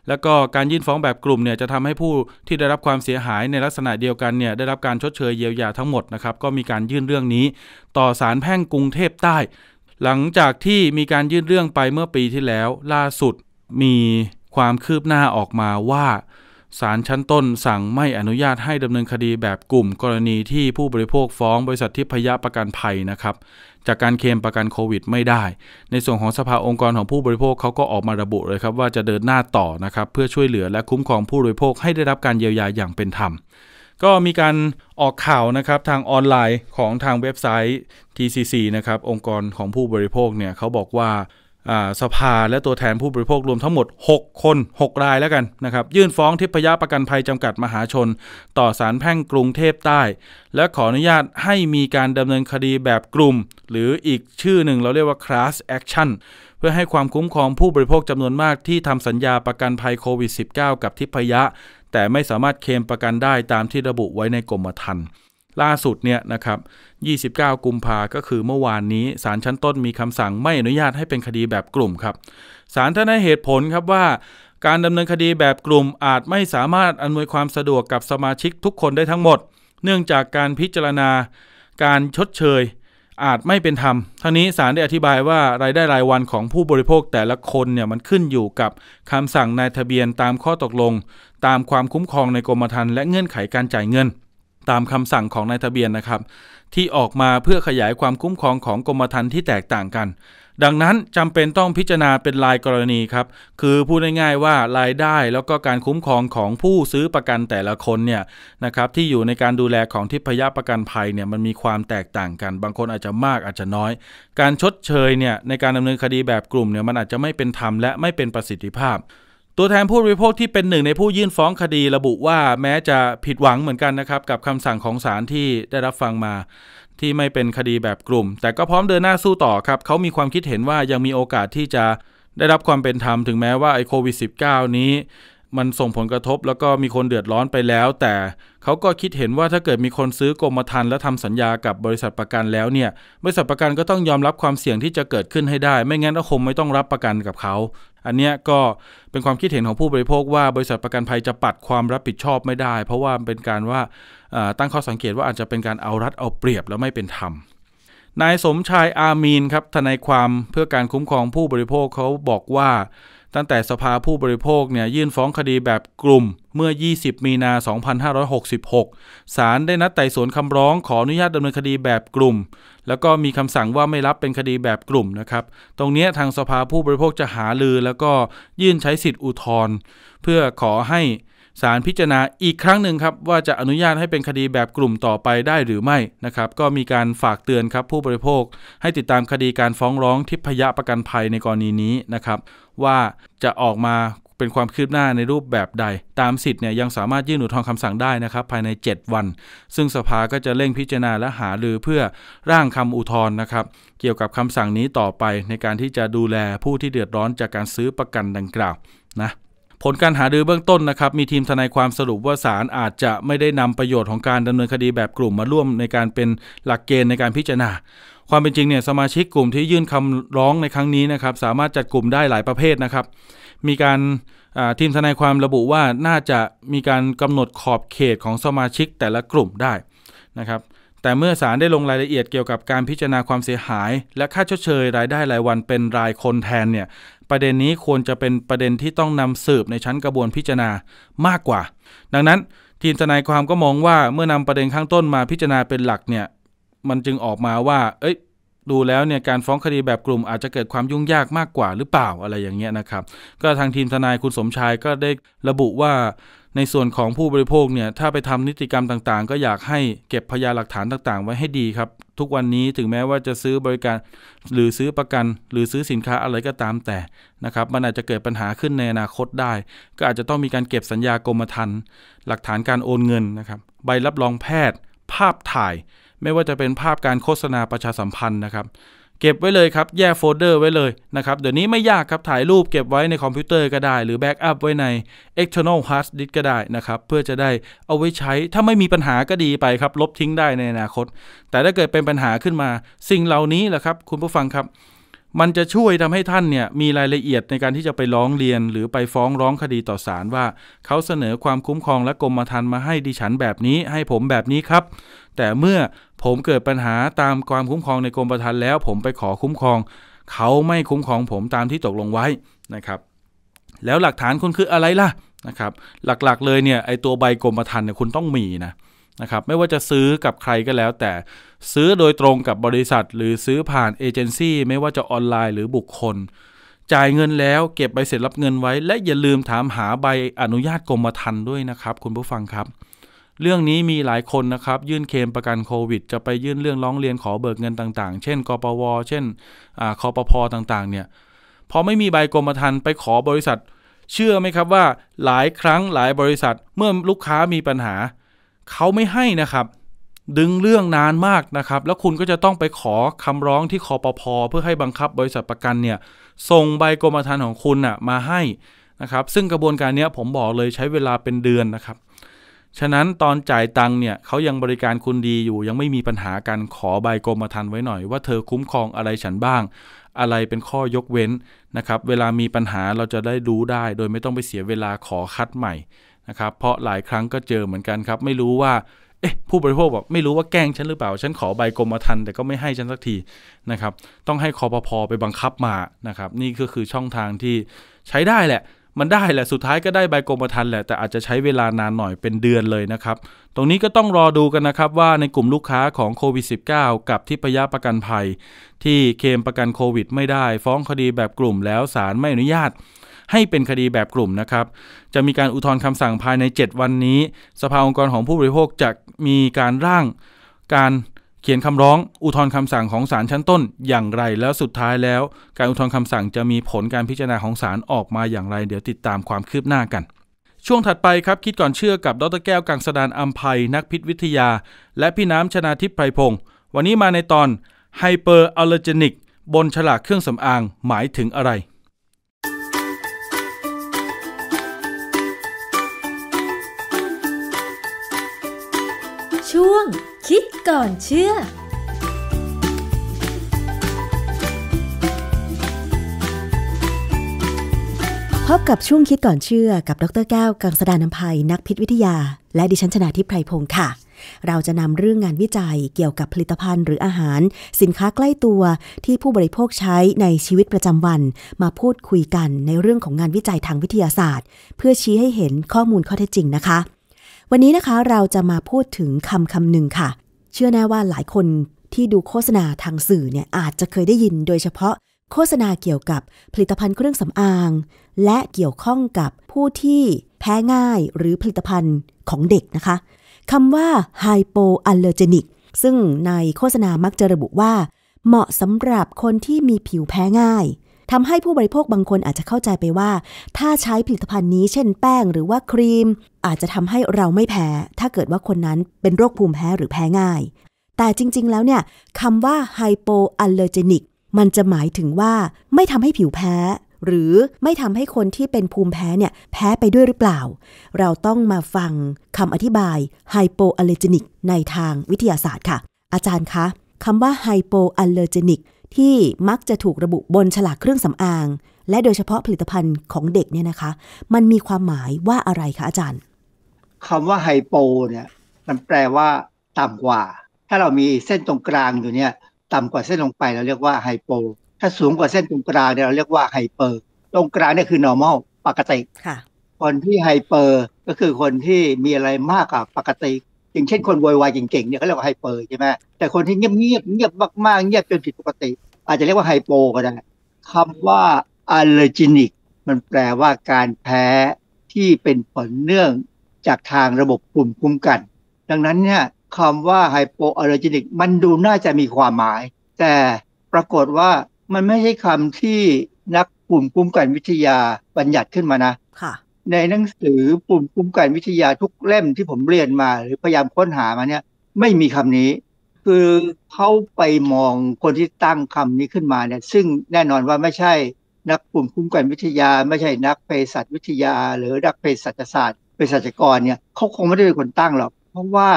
แล้วก็การยื่นฟ้องแบบกลุ่มเนี่ยจะทำให้ผู้ที่ได้รับความเสียหายในลักษณะเดียวกันเนี่ยได้รับการชดเชยเยียวยาทั้งหมดนะครับก็มีการยื่นเรื่องนี้ต่อศาลแพ่งกรุงเทพใต้หลังจากที่มีการยื่นเรื่องไปเมื่อปีที่แล้ว ล่าสุดมีความคืบหน้าออกมาว่าศาลชั้นต้นสั่งไม่อนุญาตให้ ดำเนินคดีแบบกลุ่มกรณีที่ผู้บริโภค ฟ้อง บริษัททิพยประกันภัยนะครับจากการเคลมประกันโควิดไม่ได้ ในส่วนของสภาองค์กรของผู้บริโภคเขาก็ออกมาระบุเลยครับว่าจะเดินหน้าต่อนะครับ เพื่อช่วยเหลือและคุ้มครองผู้บริโภคให้ได้รับการเยียวยาอย่างเป็นธรรมก็มีการออกข่าวนะครับทางออนไลน์ของทางเว็บไซต์ TCC นะครับ องค์กรของผู้บริโภคเนี่ย เขาบอกว่าสภาและตัวแทนผู้บริโภครวมทั้งหมด 6 คน 6 รายแล้วกันนะครับยื่นฟ้องทิพยประกันภัยจำกัดมหาชนต่อศาลแพ่งกรุงเทพใต้ และขออนุญาตให้มีการดำเนินคดีแบบกลุ่ม หรืออีกชื่อหนึ่งเราเรียกว่า class action เพื่อให้ความคุ้มครองผู้บริโภคจำนวนมาก ที่ทำสัญญาประกันภัยโควิด -19 กับทิพยะแต่ไม่สามารถเคลมประกันได้ตามที่ระบุไว้ในกรมธรรม์ล่าสุดเนี่ยนะครับ 29 กุมภาก็คือเมื่อวานนี้ศาลชั้นต้นมีคำสั่งไม่อนุญาตให้เป็นคดีแบบกลุ่มครับศาลท่านให้เหตุผลครับว่า การดำเนินคดีแบบกลุ่มอาจไม่สามารถอำนวยความสะดวกกับสมาชิกทุกคนได้ทั้งหมด เนื่องจากการพิจารณา การชดเชยอาจไม่เป็นธรรมทั้งนี้สารได้อธิบายว่ารายได้รายวันของผู้บริโภคแต่ละคนเนี่ยมันขึ้นอยู่กับคำสั่งนายทะเบียนตามข้อตกลง ตามความคุ้มครองในกรมธรรม์และเงื่อนไขการจ่ายเงิน ตามคำสั่งของนายทะเบียนนะครับ ที่ออกมาเพื่อขยายความคุ้มครองของกรมธรรม์ที่แตกต่างกันดังนั้นจำเป็นต้องพิจารณาเป็นรายกรณีครับ คือพูดง่ายๆว่ารายได้แล้วก็การคุ้มครองของผู้ซื้อประกันแต่ละคนเนี่ยนะครับที่อยู่ในการดูแลของทิพยประกันภัยเนี่ยมันมีความแตกต่างกัน บางคนอาจจะมากอาจจะน้อย การชดเชยเนี่ยในการดำเนินคดีแบบกลุ่มเนี่ยมันอาจจะไม่เป็นธรรมและไม่เป็นประสิทธิภาพตัวแทนผู้บริโภคที่เป็นหนึ่งในผู้ยื่นฟ้องคดีระบุว่า แม้จะผิดหวังเหมือนกันนะครับกับคำสั่งของศาลที่ได้รับฟังมาที่ไม่เป็นคดีแบบกลุ่ม แต่ก็พร้อมเดินหน้าสู้ต่อครับ เขามีความคิดเห็นว่ายังมีโอกาสที่จะได้รับความเป็นธรรมถึงแม้ว่าไอโควิด -19 นี้มันส่งผลกระทบแล้วก็มีคนเดือดร้อนไปแล้ว แต่เขาก็คิดเห็นว่าถ้าเกิดมีคนซื้อกรมธรรม์และทำสัญญากับบริษัทประกันแล้วเนี่ยบริษัทประกันก็ต้องยอมรับความเสี่ยงที่จะเกิดขึ้นให้ได้ ไม่งั้นก็คงไม่ต้องรับประกันกับเขาอันนี้ก็เป็นความคิดเห็นของผู้บริโภคว่าบริษัทประกันภัย จะปัดความรับผิดชอบไม่ได้ เพราะว่าเป็นการว่าตั้งข้อสังเกตว่าอาจจะเป็นการเอารัดเอาเปรียบแล้วไม่เป็นธรรม นายสมชายอามีนครับทนายความเพื่อการคุ้มครองผู้บริโภคเขาบอกว่าตั้งแต่สภาผู้บริโภคเนี่ยยื่นฟ้องคดีแบบกลุ่มเมื่อ 20 มีนา 2566 ศาลได้นัดไต่สวนคำร้องขออนุญาตดำเนินคดีแบบกลุ่ม แล้วก็มีคำสั่งว่าไม่รับเป็นคดีแบบกลุ่มนะครับ ตรงนี้ทางสภาผู้บริโภคจะหาลือแล้วก็ยื่นใช้สิทธิ์อุทธรณ์เพื่อขอให้ศาลพิจารณาอีกครั้งหนึ่งครับ ว่าจะอนุญาตให้เป็นคดีแบบกลุ่มต่อไปได้หรือไม่นะครับ ก็มีการฝากเตือนครับผู้บริโภค ให้ติดตามคดีการฟ้องร้องทิพยประกันภัยในกรณีนี้นะครับ ว่าจะออกมาเป็นความคืบหน้าในรูปแบบใดตามสิทธิ์เนี่ยยังสามารถยื่นหนุทองคํคำสั่งได้นะครับ ภายใน 7 วัน ซึ่งสภาก็จะเร่งพิจารณาและหารือเพื่อร่างคำอุทธรณ์นะครับ เกี่ยวกับคำสั่งนี้ต่อไปในการที่จะดูแลผู้ที่เดือดร้อนจากการซื้อประกันดังกล่าวนะผลการหารือเบื้องต้นนะครับมีทีมทนายความสรุปว่าศาลอาจจะไม่ได้นำประโยชน์ของการดำเนินคดีแบบกลุ่มมาร่วมในการเป็นหลักเกณฑ์ในการพิจารณาความเป็นจริงเนี่ยสมาชิกกลุ่มที่ยื่นคำร้องในครั้งนี้นะครับ สามารถจัดกลุ่มได้หลายประเภทนะครับ มีการทีมทนายความระบุว่าน่าจะมีการกำหนดขอบเขตของสมาชิกแต่ละกลุ่มได้นะครับแต่เมื่อศาลได้ลงรายละเอียดเกี่ยวกับการพิจารณาความเสียหาย และค่าชดเชยรายได้รายวันเป็นรายคนแทนเนี่ยประเด็นนี้ควรจะเป็นประเด็นที่ต้องนำสืบในชั้นกระบวนพิจารณามากกว่า ดังนั้นทีมทนายความก็มองว่าเมื่อนำประเด็นข้างต้นมาพิจารณาเป็นหลักเนี่ยมันจึงออกมาว่า เอ้ย ดูแล้วเนี่ยการฟ้องคดีแบบกลุ่มอาจจะเกิดความยุ่งยากมากกว่า หรือเปล่าอะไรอย่างเงี้ยนะครับ ก็ทางทีมทนายคุณสมชายก็ได้ระบุว่าในส่วนของผู้บริโภคเนี่ยถ้าไปทำนิติกรรมต่างๆ ก็อยากให้เก็บพยานหลักฐานต่างๆ ไว้ให้ดีครับ ทุกวันนี้ถึงแม้ว่าจะซื้อบริการหรือซื้อประกัน หรือซื้อสินค้าอะไรก็ตามแต่นะครับ มันอาจจะเกิดปัญหาขึ้นในอนาคตได้ ก็อาจจะต้องมีการเก็บสัญญากรมธรรม์หลักฐานการโอนเงินนะครับ ใบรับรองแพทย์ ภาพถ่าย ไม่ว่าจะเป็นภาพการโฆษณาประชาสัมพันธ์นะครับเก็บไว้เลยครับ แยกโฟลเดอร์ไว้เลยนะครับ เดี๋ยวนี้ไม่ยากครับถ่ายรูปเก็บไว้ในคอมพิวเตอร์ก็ได้ หรือแบ็กอัพไว้ใน external hard disk ก็ได้นะครับ เพื่อจะได้เอาไว้ใช้ถ้าไม่มีปัญหาก็ดีไปครับ ลบทิ้งได้ในอนาคต แต่ถ้าเกิดเป็นปัญหาขึ้นมาสิ่งเหล่านี้แหละครับ คุณผู้ฟังครับมันจะช่วยทำให้ท่านเนี่ยมีรายละเอียดในการที่จะไปร้องเรียน หรือไปฟ้องร้องคดีต่อศาลว่าเขาเสนอความคุ้มครองและกรมธรรม์มาให้ดิฉันแบบนี้ให้ผมแบบนี้ครับ แต่เมื่อผมเกิดปัญหาตามความคุ้มครองในกรมธรรม์แล้ว ผมไปขอคุ้มครองเขาไม่คุ้มครองผมตามที่ตกลงไว้นะครับ แล้วหลักฐานคุณคืออะไรล่ะนะครับหลักๆ เลยเนี่ยไอตัวใบกรมธรรม์เนี่ยคุณต้องมีนะเนะครับไม่ว่าจะซื้อกับใครก็แล้วแต่ซื้อโดยตรงกับบริษัท หรือซื้อผ่านเอเจนซี่ไม่ว่าจะออนไลน์หรือบุคคล จ่ายเงินแล้วเก็บใบเสร็จรับเงินไว้ และอย่าลืมถามหาใบอนุญาตกรมธรรม์ด้วยนะครับคุณผู้ฟังครับ เรื่องนี้มีหลายคนนะครับ ยื่นเคมประกันโควิด จะไปยื่นเรื่องร้องเรียนขอเบิกเงินต่างๆ เช่นกปวเช่นคอปพอต่างๆเนี่ยพอไม่มีใบกรมธรรม์ไปขอบริษัท เชื่อไหมครับว่า หลายครั้งหลายบริษัท เมื่อลูกค้ามีปัญหาเขาไม่ให้นะครับดึงเรื่องนานมากนะครับแล้วคุณก็จะต้องไปขอคำร้องที่คอปพอเพื่อให้บังคับบริษัทประกันเนี่ยส่งใบกรมธรรม์ของคุณนะ่ะมาให้นะครับซึ่งกระบวนการนี้ผมบอกเลยใช้เวลาเป็นเดือนนะครับ ฉะนั้นตอนจ่ายตังเนี่ยเขายังบริการคุณดีอยู่ ยังไม่มีปัญหาการขอใบกรมธรรม์ไว้หน่อย ว่าเธอคุ้มครองอะไรฉันบ้าง อะไรเป็นข้อยกเว้นนะครับเวลามีปัญหาเราจะได้รู้ได้ โดยไม่ต้องไปเสียเวลาขอคัดใหม่นะครับเพราะหลายครั้งก็เจอเหมือนกันครับ ไม่รู้ว่า เอ๊ะผู้บริโภคบอกไม่รู้ว่าแกล้งฉันหรือเปล่าฉันขอใบกรมธรรม์แต่ก็ไม่ให้ฉันสักทีนะครับต้องให้คอพพไปบังคับมานะครับ นี่ก็คือช่องทางที่ใช้ได้แหละ มันได้แหละสุดท้ายก็ได้ใบกรมธรรม์แหละแต่อาจจะใช้เวลานานหน่อยเป็นเดือนเลยนะครับตรงนี้ก็ต้องรอดูกันนะครับว่าในกลุ่มลูกค้าของโควิด -19 กับที่พยาประกันภัยที่เคมประกันโควิดไม่ได้ ฟ้องคดีแบบกลุ่มแล้วศาลไม่อนุญาตให้เป็นคดีแบบกลุ่มนะครับ จะมีการอุทธรณ์คำสั่งภายใน 7 วันนี้ สภาองค์กรของผู้บริโภคจะมีการร่าง การเขียนคำร้อง อุทธรณ์คำสั่งของศาลชั้นต้น อย่างไร แล้วสุดท้ายแล้ว การอุทธรณ์คำสั่งจะมีผลการพิจารณาของศาลออกมาอย่างไร เดี๋ยวติดตามความคืบหน้ากัน ช่วงถัดไปครับ คิดก่อนเชื่อกับดรแก้วกังสดานอัมภัยนักพิษวิทยา และพี่น้ำชนาทิพย์ไพรพงศ์ วันนี้มาในตอนไฮเปอร์อัลเลอร์เจนิกบนฉลากเครื่องสำอาง หมายถึงอะไรก่อนเชื่อ พบกับช่วงคิดก่อนเชื่อกับดรแก้วกังสดานนภัยนักพิษวิทยา และดิฉันชนาทิพไพรพงศ์ค่ะ เราจะนำเรื่องงานวิจัยเกี่ยวกับผลิตภัณฑ์หรืออาหาร สินค้าใกล้ตัวที่ผู้บริโภคใช้ในชีวิตประจำวัน มาพูดคุยกันในเรื่องของงานวิจัยทางวิทยาศาสตร์ เพื่อชี้ให้เห็นข้อมูลข้อเท็จจริงนะคะ วันนี้นะคะเราจะมาพูดถึงคำคำหนึ่งค่ะเชื่อแน่ว่าหลายคนที่ดูโฆษณาทางสื่อเนี่ยอาจจะเคยได้ยินโดยเฉพาะ โฆษณาเกี่ยวกับผลิตภัณฑ์เครื่องสำอาง และเกี่ยวข้องกับผู้ที่แพ้ง่ายหรือผลิตภัณฑ์ของเด็กนะคะคำว่าไฮโปอัลเลอร์เจนิกซึ่งในโฆษณามักจะระบุว่า เหมาะสำหรับคนที่มีผิวแพ้ง่ายทำให้ผู้บริโภคบางคนอาจจะเข้าใจไปว่า ถ้าใช้ผลิตภัณฑ์นี้เช่นแป้งหรือว่าครีม อาจจะทำให้เราไม่แพ้ ถ้าเกิดว่าคนนั้นเป็นโรคภูมิแพ้หรือแพ้ง่าย แต่จริงๆแล้วเนี่ยคำว่าไฮโปอัลเลอร์เจนิกมันจะหมายถึงว่าไม่ทำให้ผิวแพ้ หรือไม่ทำให้คนที่เป็นภูมิแพ้เนี่ยแพ้ไปด้วยหรือเปล่า เราต้องมาฟังคำอธิบายไฮโปอัลเลอร์เจนิกในทางวิทยาศาสตร์ค่ะ อาจารย์คะคำว่าไฮโปอัลเลอร์เจนิกที่มักจะถูกระบุบนฉลากเครื่องสำอาง และโดยเฉพาะผลิตภัณฑ์ของเด็กเนี่ยนะคะ มันมีความหมายว่าอะไรคะอาจารย์คำว่าไฮโปเนี่ย มันแปลว่าต่ำกว่า ถ้าเรามีเส้นตรงกลางอยู่เนี่ยต่ำกว่าเส้นลงไปเราเรียกว่าไฮโปถ้าสูงกว่าเส้นตรงกลางเนี่ยเราเรียกว่าไฮเปอร์ตรงกลางเนี่ยคือ normal ปกติคนที่ไฮเปอร์ก็คือคนที่มีอะไรมากกว่าปกติอย่างเช่นคนวอยวายเก่งๆเนี่ยเขาเรียกว่าไฮเปอร์ใช่ไหมแต่คนที่เงียบเงียบเงียบมาก ๆ เงียบจนผิดปกติ อาจจะเรียกว่าไฮโปก็ได้คำว่าอัลเลอร์จินิกมันแปลว่าการแพ้ที่เป็นผลเนื่องจากทางระบบปุ่มคุ้มกัน ดังนั้นเนี่ยคำว่าไฮโปอัลเลอร์จินิกมันดูน่าจะมีความหมาย แต่ปรากฏว่ามันไม่ใช่คำที่นักปุ่มคุ้มกันวิทยาบัญญัติขึ้นมานะค่ะในหนังสือปุ่มคุ้มกันวิทยาทุกเล่มที่ผมเรียนมา หรือพยายามค้นหามาเนี่ยไม่มีคำนี้ คือเขาไปมองคนที่ตั้งคำนี้ขึ้นมาเนี่ยซึ่งแน่นอนว่าไม่ใช่ นักปุ่มคุ้มกันวิทยาไม่ใช่นักเภสัชวิทยา หรือนักเภสัชศาสตร์เภสัชกรเนี่ยเขาคงไม่ได้เป็นคนตั้งหรอกเพราะว่า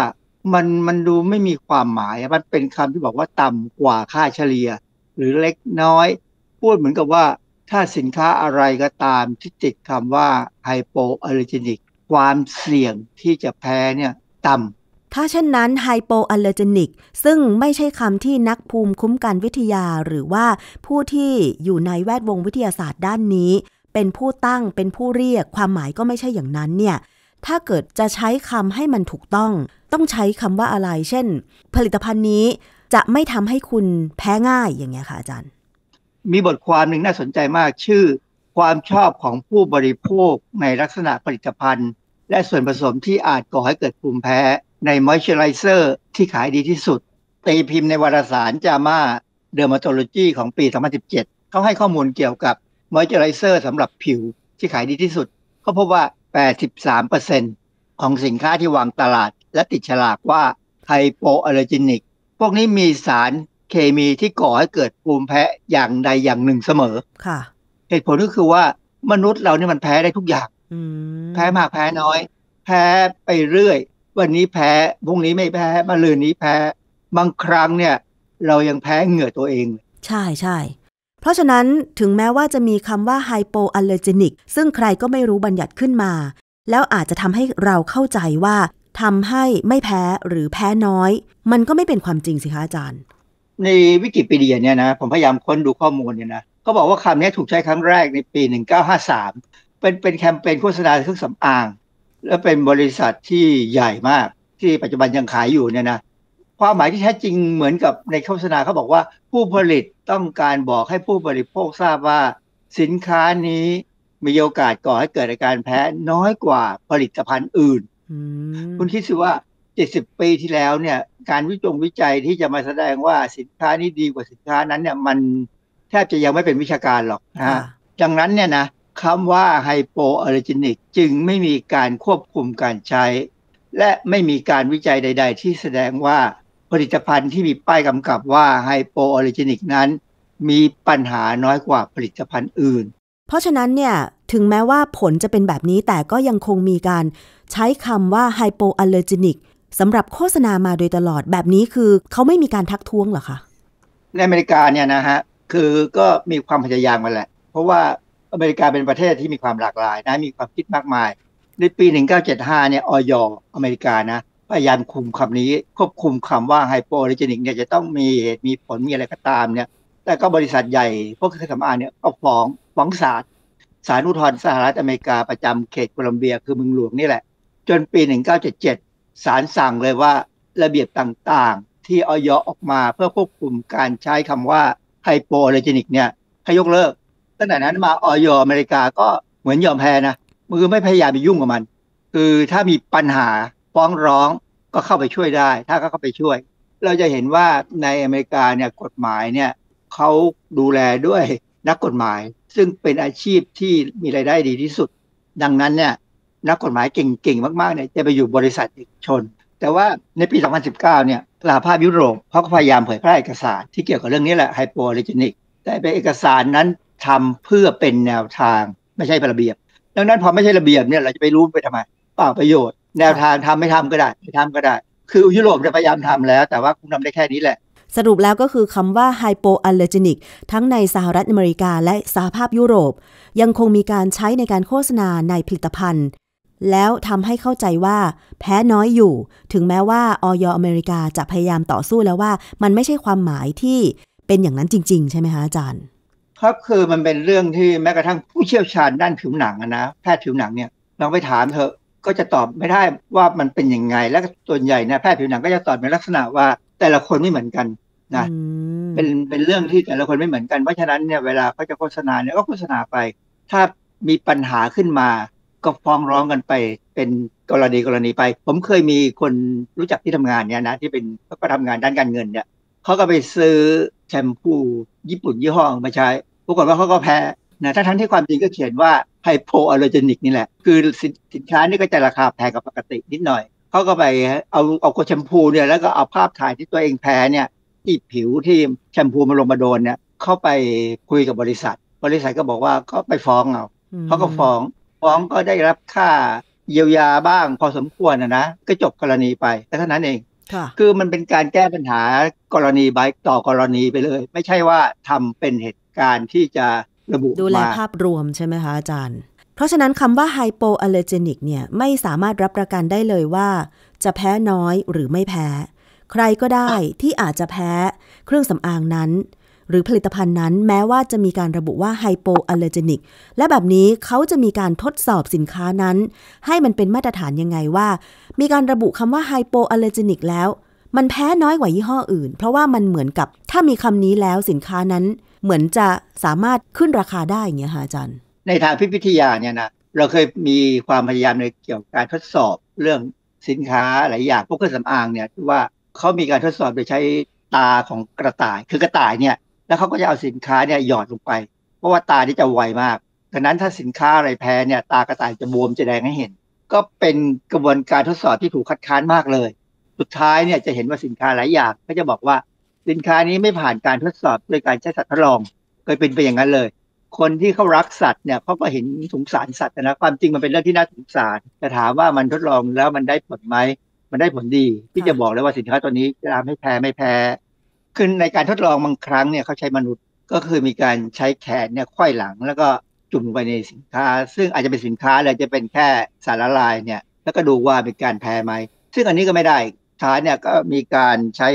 มันมันดูไม่มีความหมาย มันเป็นคำที่บอกว่าต่ำกว่าค่าเฉลี่ย หรือเล็กน้อย พูดเหมือนกับว่าถ้าสินค้าอะไรก็ตามที่ติดคำว่าไฮโปอัลเลอร์จินิกความเสี่ยงที่จะแพ้เนี่ย ต่ำถ้าเช่นนั้นไฮโปอัลเลอร์จินิกซึ่งไม่ใช่คำที่นักภูมิคุ้มกันวิทยาหรือว่าผู้ที่อยู่ในแวดวงวิทยาศาสตร์ด้านนี้ เป็นผู้ตั้งเป็นผู้เรียก ความหมายก็ไม่ใช่อย่างนั้นเนี่ย ถ้าเกิดจะใช้คำให้มันถูกต้อง ต้องใช้คำว่าอะไร เช่น ผลิตภัณฑ์นี้จะไม่ทำให้คุณแพ้ง่ายอย่างเงี้ยค่ะอาจารย์มีบทความหนึ่งน่าสนใจมากชื่อ ความชอบของผู้บริโภค ในลักษณะผลิตภัณฑ์ และส่วนผสมที่อาจก่อให้เกิดภูมิแพ้ในมอยเจอร์ไรเซอร์ที่ขายดีที่สุด ตีพิมพ์ในวารสารจามาเดอร์มาโทโลจีของปี 2017 เขาให้ข้อมูลเกี่ยวกับมอยเจอร์ไรเซอร์สำหรับผิวที่ขายดีที่สุดเขาพบว่า 83%ของสินค้าที่วางตลาด และติดฉลากว่าไฮโปอัลเลอร์จินิกพวกนี้มีสารเคมีที่ก่อให้เกิดภูมิแพ้ อย่างใดอย่างหนึ่งเสมอ ค่ะ เหตุผลก็คือว่ามนุษย์เราเนี่ยมันแพ้ได้ทุกอย่าง แพ้มากแพ้น้อย แพ้ไปเรื่อย วันนี้แพ้พรุ่งนี้ไม่แพ้มะรืนนี้แพ้บางครั้งเนี่ย เรายังแพ้เหงื่อตัวเอง ใช่ใช่ เพราะฉะนั้นถึงแม้ว่าจะมีคำว่าไฮโปอัลเลอร์เจนิกซึ่งใครก็ไม่รู้บัญญัติขึ้นมา แล้วอาจจะทำให้เราเข้าใจว่าทำให้ไม่แพ้หรือแพ้น้อย มันก็ไม่เป็นความจริงสิคะอาจารย์ในวิกิพีเดียเนี่ยนะผมพยายามค้นดูข้อมูลเนี่ยนะก็บอกว่าคำนี้ถูกใช้ครั้งแรกในปี 1953 เป็นเป็นแคมเปญโฆษณาเครื่องสำอาง และเป็นบริษัทที่ใหญ่มากที่ปัจจุบันยังขายอยู่เนี่ยนะความหมายที่แท้จริงเหมือนกับในโฆษณาเขาบอกว่าผู้ผลิตต้องการบอกให้ผู้บริโภคทราบว่าสินค้านี้มีโอกาสก่อให้เกิดอาการแพ้น้อยกว่าผลิตภัณฑ์อื่นคุณคิดสิว่า70ปีที่แล้วเนี่ยการวิจงวิจัยที่จะมาแสดงว่าสินค้านี้ดีกว่าสินค้านั้นเนี่ยมันแทบจะยังไม่เป็นวิชาการหรอกนะ ดังนั้นเนี่ยนะคำว่าไฮโปออริจินิกจึงไม่มีการควบคุมการใช้ และไม่มีการวิจัยใด ๆ ที่แสดงว่าผลิตภัณฑ์ที่มีป้ายกำกับว่าไฮโปออริจินิกนั้น มีปัญหาน้อยกว่าผลิตภัณฑ์อื่น เพราะฉะนั้นเนี่ยถึงแม้ว่าผลจะเป็นแบบนี้แต่ก็ยังคงมีการใช้คำว่าไฮโปออริจินิกสำหรับโฆษณามาโดยตลอดแบบนี้คือ เขาไม่มีการทักท้วงหรอคะในอเมริกาเนี่ยนะฮะคือก็มีความพยายามมาแหละ เพราะว่าอเมริกาเป็นประเทศที่มีความหลากหลายนะมีความคิดมากมาย ในปี 1975 เนี่ยออยอเมริกานะพยายามคุมคำนี้ ควบคุมคำว่าไฮโปอริจินิกเนี่ยจะต้องมีเหตุ มีผลมีอะไรก็ตามเนี่ยแต่ก็บริษัทใหญ่พวกเครื่องสำอางเนี่ยเอาฟ้องฟ้องศาลศาลอุทธรณ์สหรัฐอเมริกาประจำเขตโคลัมเบียคือเมืองหลวงนี่แหละจนปี 1977ศาลสั่งเลยว่าระเบียบต่าง ๆ ที่ออยออกมาเพื่อควบคุมการใช้คำว่าไฮโปอะเลรเจนิกเนี่ยให้ยกเลิก ตั้งแต่นั้นมาออยอเมริกาก็เหมือนยอมแพ้นะมือไม่พยายามไปยุ่งกับมัน คือถ้ามีปัญหา ฟ้องร้องก็เข้าไปช่วยได้ ถ้าก็เข้าไปช่วย เราจะเห็นว่าในอเมริกาเนี่ยกฎหมายเนี่ยเขาดูแลด้วยนักกฎหมาย ซึ่งเป็นอาชีพที่มีรายได้ดีที่สุด ดังนั้นเนี่ยนักกฎหมายเก่งๆ มากๆ เนี่ยจะไปอยู่บริษัทเอกชน แต่ว่าในปี 2019 เนี่ยสหภาพยุโรปเขาก็พยายามเผยแพร่เอกสาร ที่เกี่ยวกับเรื่องนี้แหละไฮโปเลจินิก แต่เป็นเอกสารนั้นทำเพื่อเป็นแนวทางไม่ใช่ระเบียบ ดังนั้นพอไม่ใช่ระเบียบเนี่ยเราจะไปรู้ไปทำไมเปล่าประโยชน์ แนวทางทำไม่ทำก็ได้ ไม่ทำก็ได้ คือยุโรปจะพยายามทำแล้ว แต่ว่าคงทาได้แค่นี้แหละ สรุปแล้วก็คือคำว่าไฮโปอัลเลอร์จนิกทั้งในสหรัฐอเมริกาและสหภาพยุโรป ยังคงมีการใช้ในการโฆษณาในผลิตภัณฑ์แล้วทำให้เข้าใจว่าแพ้น้อยอยู่ ถึงแม้ว่าออยอเมริกาจะพยายามต่อสู้แล้วว่า มันไม่ใช่ความหมายที่เป็นอย่างนั้นจริงๆใช่ไหมคะอาจารย์ครับคือมันเป็นเรื่องที่แม้กระทั่งผู้เชี่ยวชาญด้านผิวหนังนะแพทย์ผิวหนังเนี่ยลองไปถามเถอะก็จะตอบไม่ได้ว่ามันเป็นยังไงและส่วนใหญ่นะแพทย์ผิวหนังก็จะตอบในลักษณะว่า แต่ละคนไม่เหมือนกันนะเป็นเป็นเรื่องที่แต่ละคนไม่เหมือนกันเพราะฉะนั้นเนี่ยเวลาเขาจะโฆษณาเนี่ยก็โฆษณาไป ถ้ามีปัญหาขึ้นมาก็ฟ้องร้องกันไปเป็นกรณีกรณีไป ผมเคยมีคนรู้จักที่ทำงานเนี่ยนะ ที่เป็นเขาก็ทำงานด้านการเงินเนี่ยเขาก็ไปซื้อแชมพูญี่ปุ่นยี่ห้อมาใช้ปรากฏว่าเขาก็แพ้นะทั้งทั้งที่ความจริงก็เขียนว่าไฮโปอะโลเจนิกนี่แหละ คือสสินค้านี่ก็จะราคาแพงกว่าปกตินิดหน่อย เขาก็ไปเอาเอาโกแชมพูเนี่ยแล้วก็เอาภาพถ่ายที่ตัวเองแพ้เนี่ยที่ผิวที่แชมพูมาลงมาโดนเนี่ยเข้าไปคุยกับบริษัท บริษัทก็บอกว่าก็ไปฟ้องเอาเขาก็ฟ้องฟ้องก็ได้รับค่าเยียวยาบ้างพอสมควรนะนะ ก็จบกรณีไป แต่เท่านั้นเอง คือมันเป็นการแก้ปัญหากรณีบต่อกรณีไปเลย ไม่ใช่ว่าทำเป็นเหตุการณ์ที่จะระบุดูแลภาพรวมใช่ไหมคะอาจารย์ เพราะฉะนั้นคำว่าไฮโปอัลเลอร์เจนิกเนี่ย ไม่สามารถรับประกันได้เลยว่า จะแพ้น้อยหรือไม่แพ้ ใครก็ได้ที่อาจจะแพ้เครื่องสำอางนั้นหรือผลิตภัณฑ์นั้นแม้ว่าจะมีการระบุว่าไฮโปอัลเลอร์เจนิกและแบบนี้เขาจะมีการทดสอบสินค้านั้น ให้มันเป็นมาตรฐานยังไงว่า มีการระบุคำว่าไฮโปอัลเลอร์เจนิกแล้ว มันแพ้น้อยกว่ายี่ห้ออื่น เพราะว่ามันเหมือนกับถ้ามีคำนี้แล้วสินค้านั้น เหมือนจะสามารถขึ้นราคาได้อย่างเงี้ยฮะอาจารย์ ในทางพิพิธยาเนี่ยนะเราเคยมีความพยายามในเกี่ยวกับการทดสอบเรื่องสินค้าหลายอย่างพวกเครื่องสำอางเนี่ยว่าเขามีการทดสอบโดยใช้ตาของกระต่ายคือกระต่ายเนี่ยแล้วเขาก็จะเอาสินค้าเนี่ยหยอดลงไป เพราะว่าตาที่จะไวมากดังนั้นถ้าสินค้าอะไรแพ้เนี่ยตากระต่ายจะบวมจะแดงให้เห็น ก็เป็นกระบวนการทดสอบที่ถูกคัดค้านมากเลย สุดท้ายเนี่ยจะเห็นว่าสินค้าหลายอย่างก็จะบอกว่าสินค้านี้ไม่ผ่านการทดสอบโดยการใช้สัตว์ทดลองเคยเป็นไปอย่างนั้นเลย คนที่เขารักสัตว์เนี่ยเขาก็เห็นสงสารสัตว์นะความจริงมันเป็นเรื่องที่น่าสงสารแต่ถามว่ามันทดลองแล้วมันได้ผลไหมมันได้ผลดีที่จะบอกเลยว่าสินค้าตัวนี้จะทำให้แพ้ไม่แพ้คือในการทดลองบางครั้งเนี่ยเขาใช้มนุษย์ก็คือมีการใช้แขนเนี่ยควยหลัง แล้วก็จุ่มไปในสินค้า ซึ่งอาจจะเป็นสินค้ารือจะเป็นแค่สารละลายเนี่ยแล้วก็ดูว่าเป็นการแพ้ไหมซึ่งอันนี้ก็ไม่ได้ท้ายเนี่ยก็มีการใช้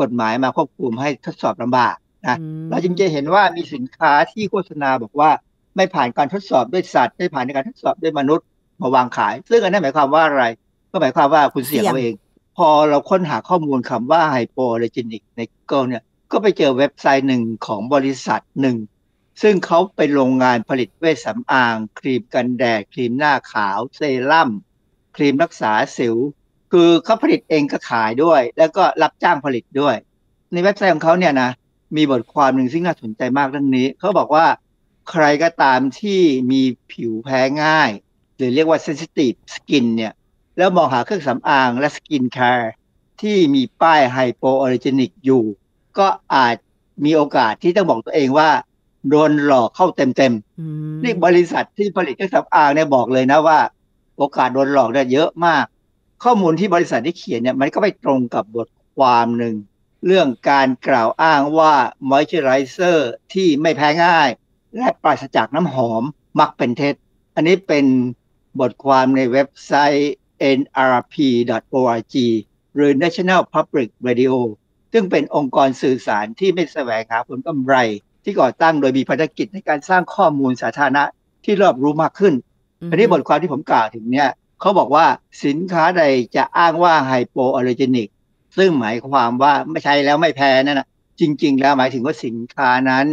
กฎหมายมาควบคุมให้ทดสอบลำบากนะเราจึงจะเห็นว่ามีสินค้าที่โฆษณาบอกว่าไม่ผ่านการทดสอบด้วยสัตว์ไม่ผ่านในการทดสอบด้วยมนุษย์มาวางขายซึ่งอันนั้นหมายความว่าอะไรก็หมายความว่าคุณเสี่ยงเอาเองพอเราค้นหาข้อมูลคำว่าไฮโปเลจินิกในกเนี่ยก็ไปเจอเว็บไซต์หนึ่งของบริษัทหนึ่ง ซึ่งเขาเป็นโรงงานผลิตเวชสำอางครีมกันแดดครีมหน้าขาว เซรั่มครีมรักษาสิว คือเขาผลิตเองก็ขายด้วย แล้วก็รับจ้างผลิตด้วย ในเว็บไซต์ของเขาเนี่ยนะมีบทความหนึ่งซึ่งน่าสนใจมากเรื่องนี้ เขาบอกว่าใครก็ตามที่มีผิวแพ้ง่าย หรือเรียกว่า sensitive skin เนี่ยแล้วมองหาเครื่องสำอางและสกินแคร์ที่มีป้ายไฮโปออริจินิกอยู่ ก็อาจมีโอกาสที่ต้องบอกตัวเองว่า โดนหลอกเข้าเต็มๆนี่บริษัทที่ผลิตเครื่องสำอางเนี่ยบอกเลยนะว่า โอกาสโดนหลอกเนี่ยเยอะมาก ข้อมูลที่บริษัทที่เขียนเนี่ยมันก็ไปตรงกับบทความหนึ่งเรื่องการกล่าวอ้างว่ามอยเ t อไรเซอร์ที่ไม่แพ้ง่าย และปราศจากน้ำหอมมักเป็นเท็จ อันนี้เป็นบทความในเว็บไซต์ nrp.org หรือ National Public Radio ซึ่งเป็นองค์กรสื่อสารที่ไม่แสวงหาผลกำไร ที่ก่อตั้งโดยมีภารกิจในการสร้างข้อมูลสาธารณะที่รอบรู้มากขึ้นอันนี้บทความที่ผมกล่าวถึงเนี่ยเขาบอกว่าสินค้าใดจะอ้างว่าไฮโปออรเจินิกซึ่งหมายความว่าไม่ใช้แล้วไม่แพ้นั่นนะจริง ๆ แล้วหมายถึงว่าสินค้านั้น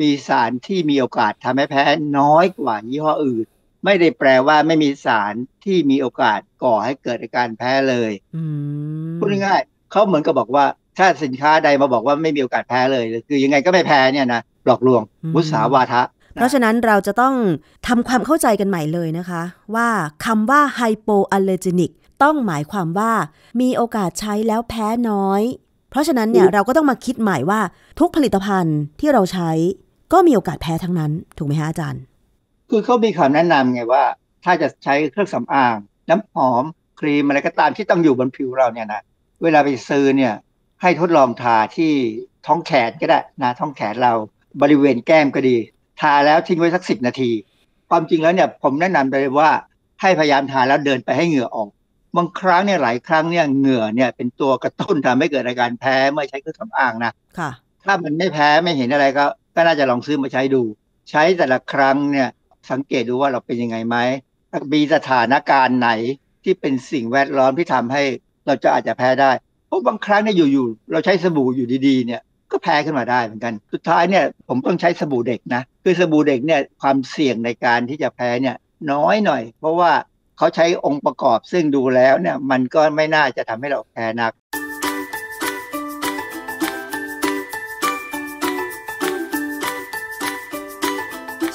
มีสารที่มีโอกาสทำให้แพ้น้อยกว่ายี่ห้ออื่นไม่ได้แปลว่าไม่มีสารที่มีโอกาสก่อให้เกิดอาการแพ้เลยพูดง่ายๆเขาเหมือนกับบอกว่า ถ้าสินค้าใดมาบอกว่าไม่มีโอกาสแพ้เลย คือยังไงก็ไม่แพ้เนี่ยนะหลอกลวงมุสาวาทะ เพราะฉะนั้นเราจะต้องทำความเข้าใจกันใหม่เลยนะคะ ว่าคำว่าไฮโปอัลเลอร์เจนิกต้องหมายความว่ามีโอกาสใช้แล้วแพ้น้อย เพราะฉะนั้นเนี่ยเราก็ต้องมาคิดใหม่ว่า ทุกผลิตภัณฑ์ที่เราใช้ ก็มีโอกาสแพ้ทั้งนั้นถูกไหมฮะอาจารย์คือเขามี คำ แนะนำ ไง ว่า ถ้า จะ ใช้ เครื่อง สำอาง น้ำ หอม ครีม อะไร ก็ตาม ที่ ต้อง อยู่ บน ผิว เรา เนี่ยนะ เวลา ไปซื้อ เนี่ย ให้ ทดลอง ทา ที่ ท้อง แขน ก็ได้ นะ ท้อง แขน เรา บริเวณ แก้ม ก็ ดี ทา แล้ว ทิ้ง ไว้ สักสิบนาที ความ จริง แล้ว เนี่ย ผม แนะนำเลยว่า ให้ พยายาม ทา แล้ว เดิน ไป ให้ เหงื่อ ออก บาง ครั้ง เนี่ย หลาย ครั้ง เนี่ย เหงื่อ เนี่ย เป็น ตัว กระตุ้น ทำ ให้ เกิด อาการ แพ้ เมื่อ ใช้เครื่องสำอางนะค่ะ ถ้ามันไม่แพ้ไม่เห็นอะไรก็ก็น่าจะลองซื้อมาใช้ดู ใช้แต่ละครั้งเนี่ยสังเกตดูว่าเราเป็นยังไงไหม มีสถานการณ์ไหนที่เป็นสิ่งแวดล้อมที่ทำให้เราจะอาจจะแพ้ได้เพราะบางครั้งเนี่ยอยู่ๆเราใช้สบู่อยู่ดีๆเนี่ยก็แพ้ขึ้นมาได้เหมือนกัน สุดท้ายเนี่ยผมต้องใช้สบู่เด็กนะ คือสบู่เด็กเนี่ยความเสี่ยงในการที่จะแพ้เนี่ยน้อยหน่อย เพราะว่าเขาใช้องค์ประกอบซึ่งดูแล้วเนี่ยมันก็ไม่น่าจะทำให้เราแพ้นัก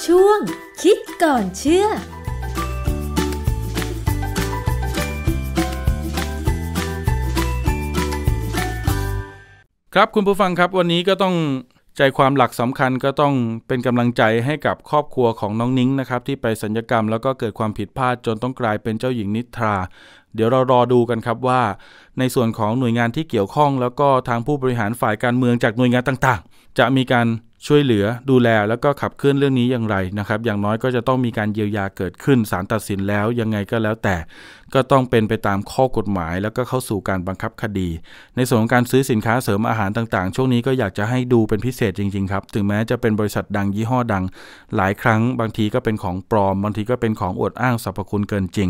ช่วง คิดก่อนเชื่อ ครับคุณผู้ฟังครับวันนี้ก็ต้องใจความหลักสำคัญก็ต้องเป็นกำลังใจให้กับครอบครัวของน้องนิ้งนะครับที่ไปสัญญกรรม แล้วก็เกิดความผิดพลาดจนต้องกลายเป็นเจ้าหญิงนิทรา เดี๋ยวเรารอดูกันครับว่า ในส่วนของหน่วยงานที่เกี่ยวข้อง แล้วก็ทางผู้บริหารฝ่ายการเมืองจากหน่วยงานต่างๆ จะมีการช่วยเหลือดูแลแล้วก็ขับเคลื่อนเรื่องนี้อย่างไรนะครับ อย่างน้อยก็จะต้องมีการเยียวยาเกิดขึ้นสารตัดสินแล้วยังไงก็แล้วแต่ก็ต้องเป็นไปตามข้อกฎหมาย แล้วก็เข้าสู่การบังคับคดี ในส่วนของการซื้อสินค้าเสริมอาหารต่าง ๆ ช่วงนี้ก็อยากจะให้ดูเป็นพิเศษจริงๆครับถึงแม้จะเป็นบริษัทดังยี่ห้อดัง หลายครั้ง บางทีก็เป็นของปลอม บางทีก็เป็นของอวดอ้างสรรพคุณเกินจริง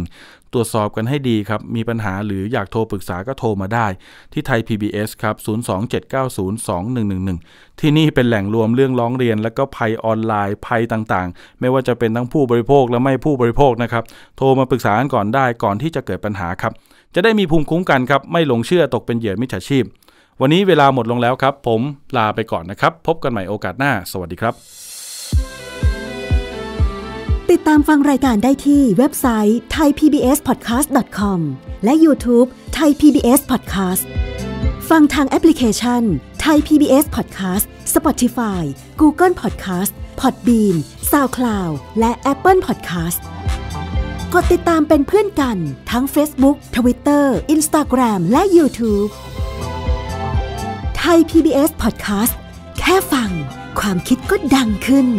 ตรวจสอบกันให้ดีครับ มีปัญหาหรืออยากโทรปรึกษาก็โทรมาได้ ที่ไทย PBS ครับ 027902111 ที่นี่เป็นแหล่งรวมเรื่องร้องเรียน และก็ภัยออนไลน์ภัยต่างๆ ไม่ว่าจะเป็นทั้งผู้บริโภคและไม่ผู้บริโภคนะครับ โทรมาปรึกษากันก่อนได้ก่อนที่จะเกิดปัญหาครับ จะได้มีภูมิคุ้มกันครับ ไม่หลงเชื่อตกเป็นเหยื่อมิจฉาชีพ วันนี้เวลาหมดลงแล้วครับ ผมลาไปก่อนนะครับ พบกันใหม่โอกาสหน้า สวัสดีครับติดตามฟังรายการได้ที่เว็บไซต์ thaipbspodcast.com และ YouTube Thai PBS Podcast ฟังทางแอปพลิเคชัน Thai PBS Podcast Spotify Google Podcast Podbean SoundCloud และ Apple Podcast กดติดตามเป็นเพื่อนกัน ทั้ง Facebook Twitter Instagram และ YouTube ไทย PBS Podcast แค่ฟัง ความคิดก็ดังขึ้น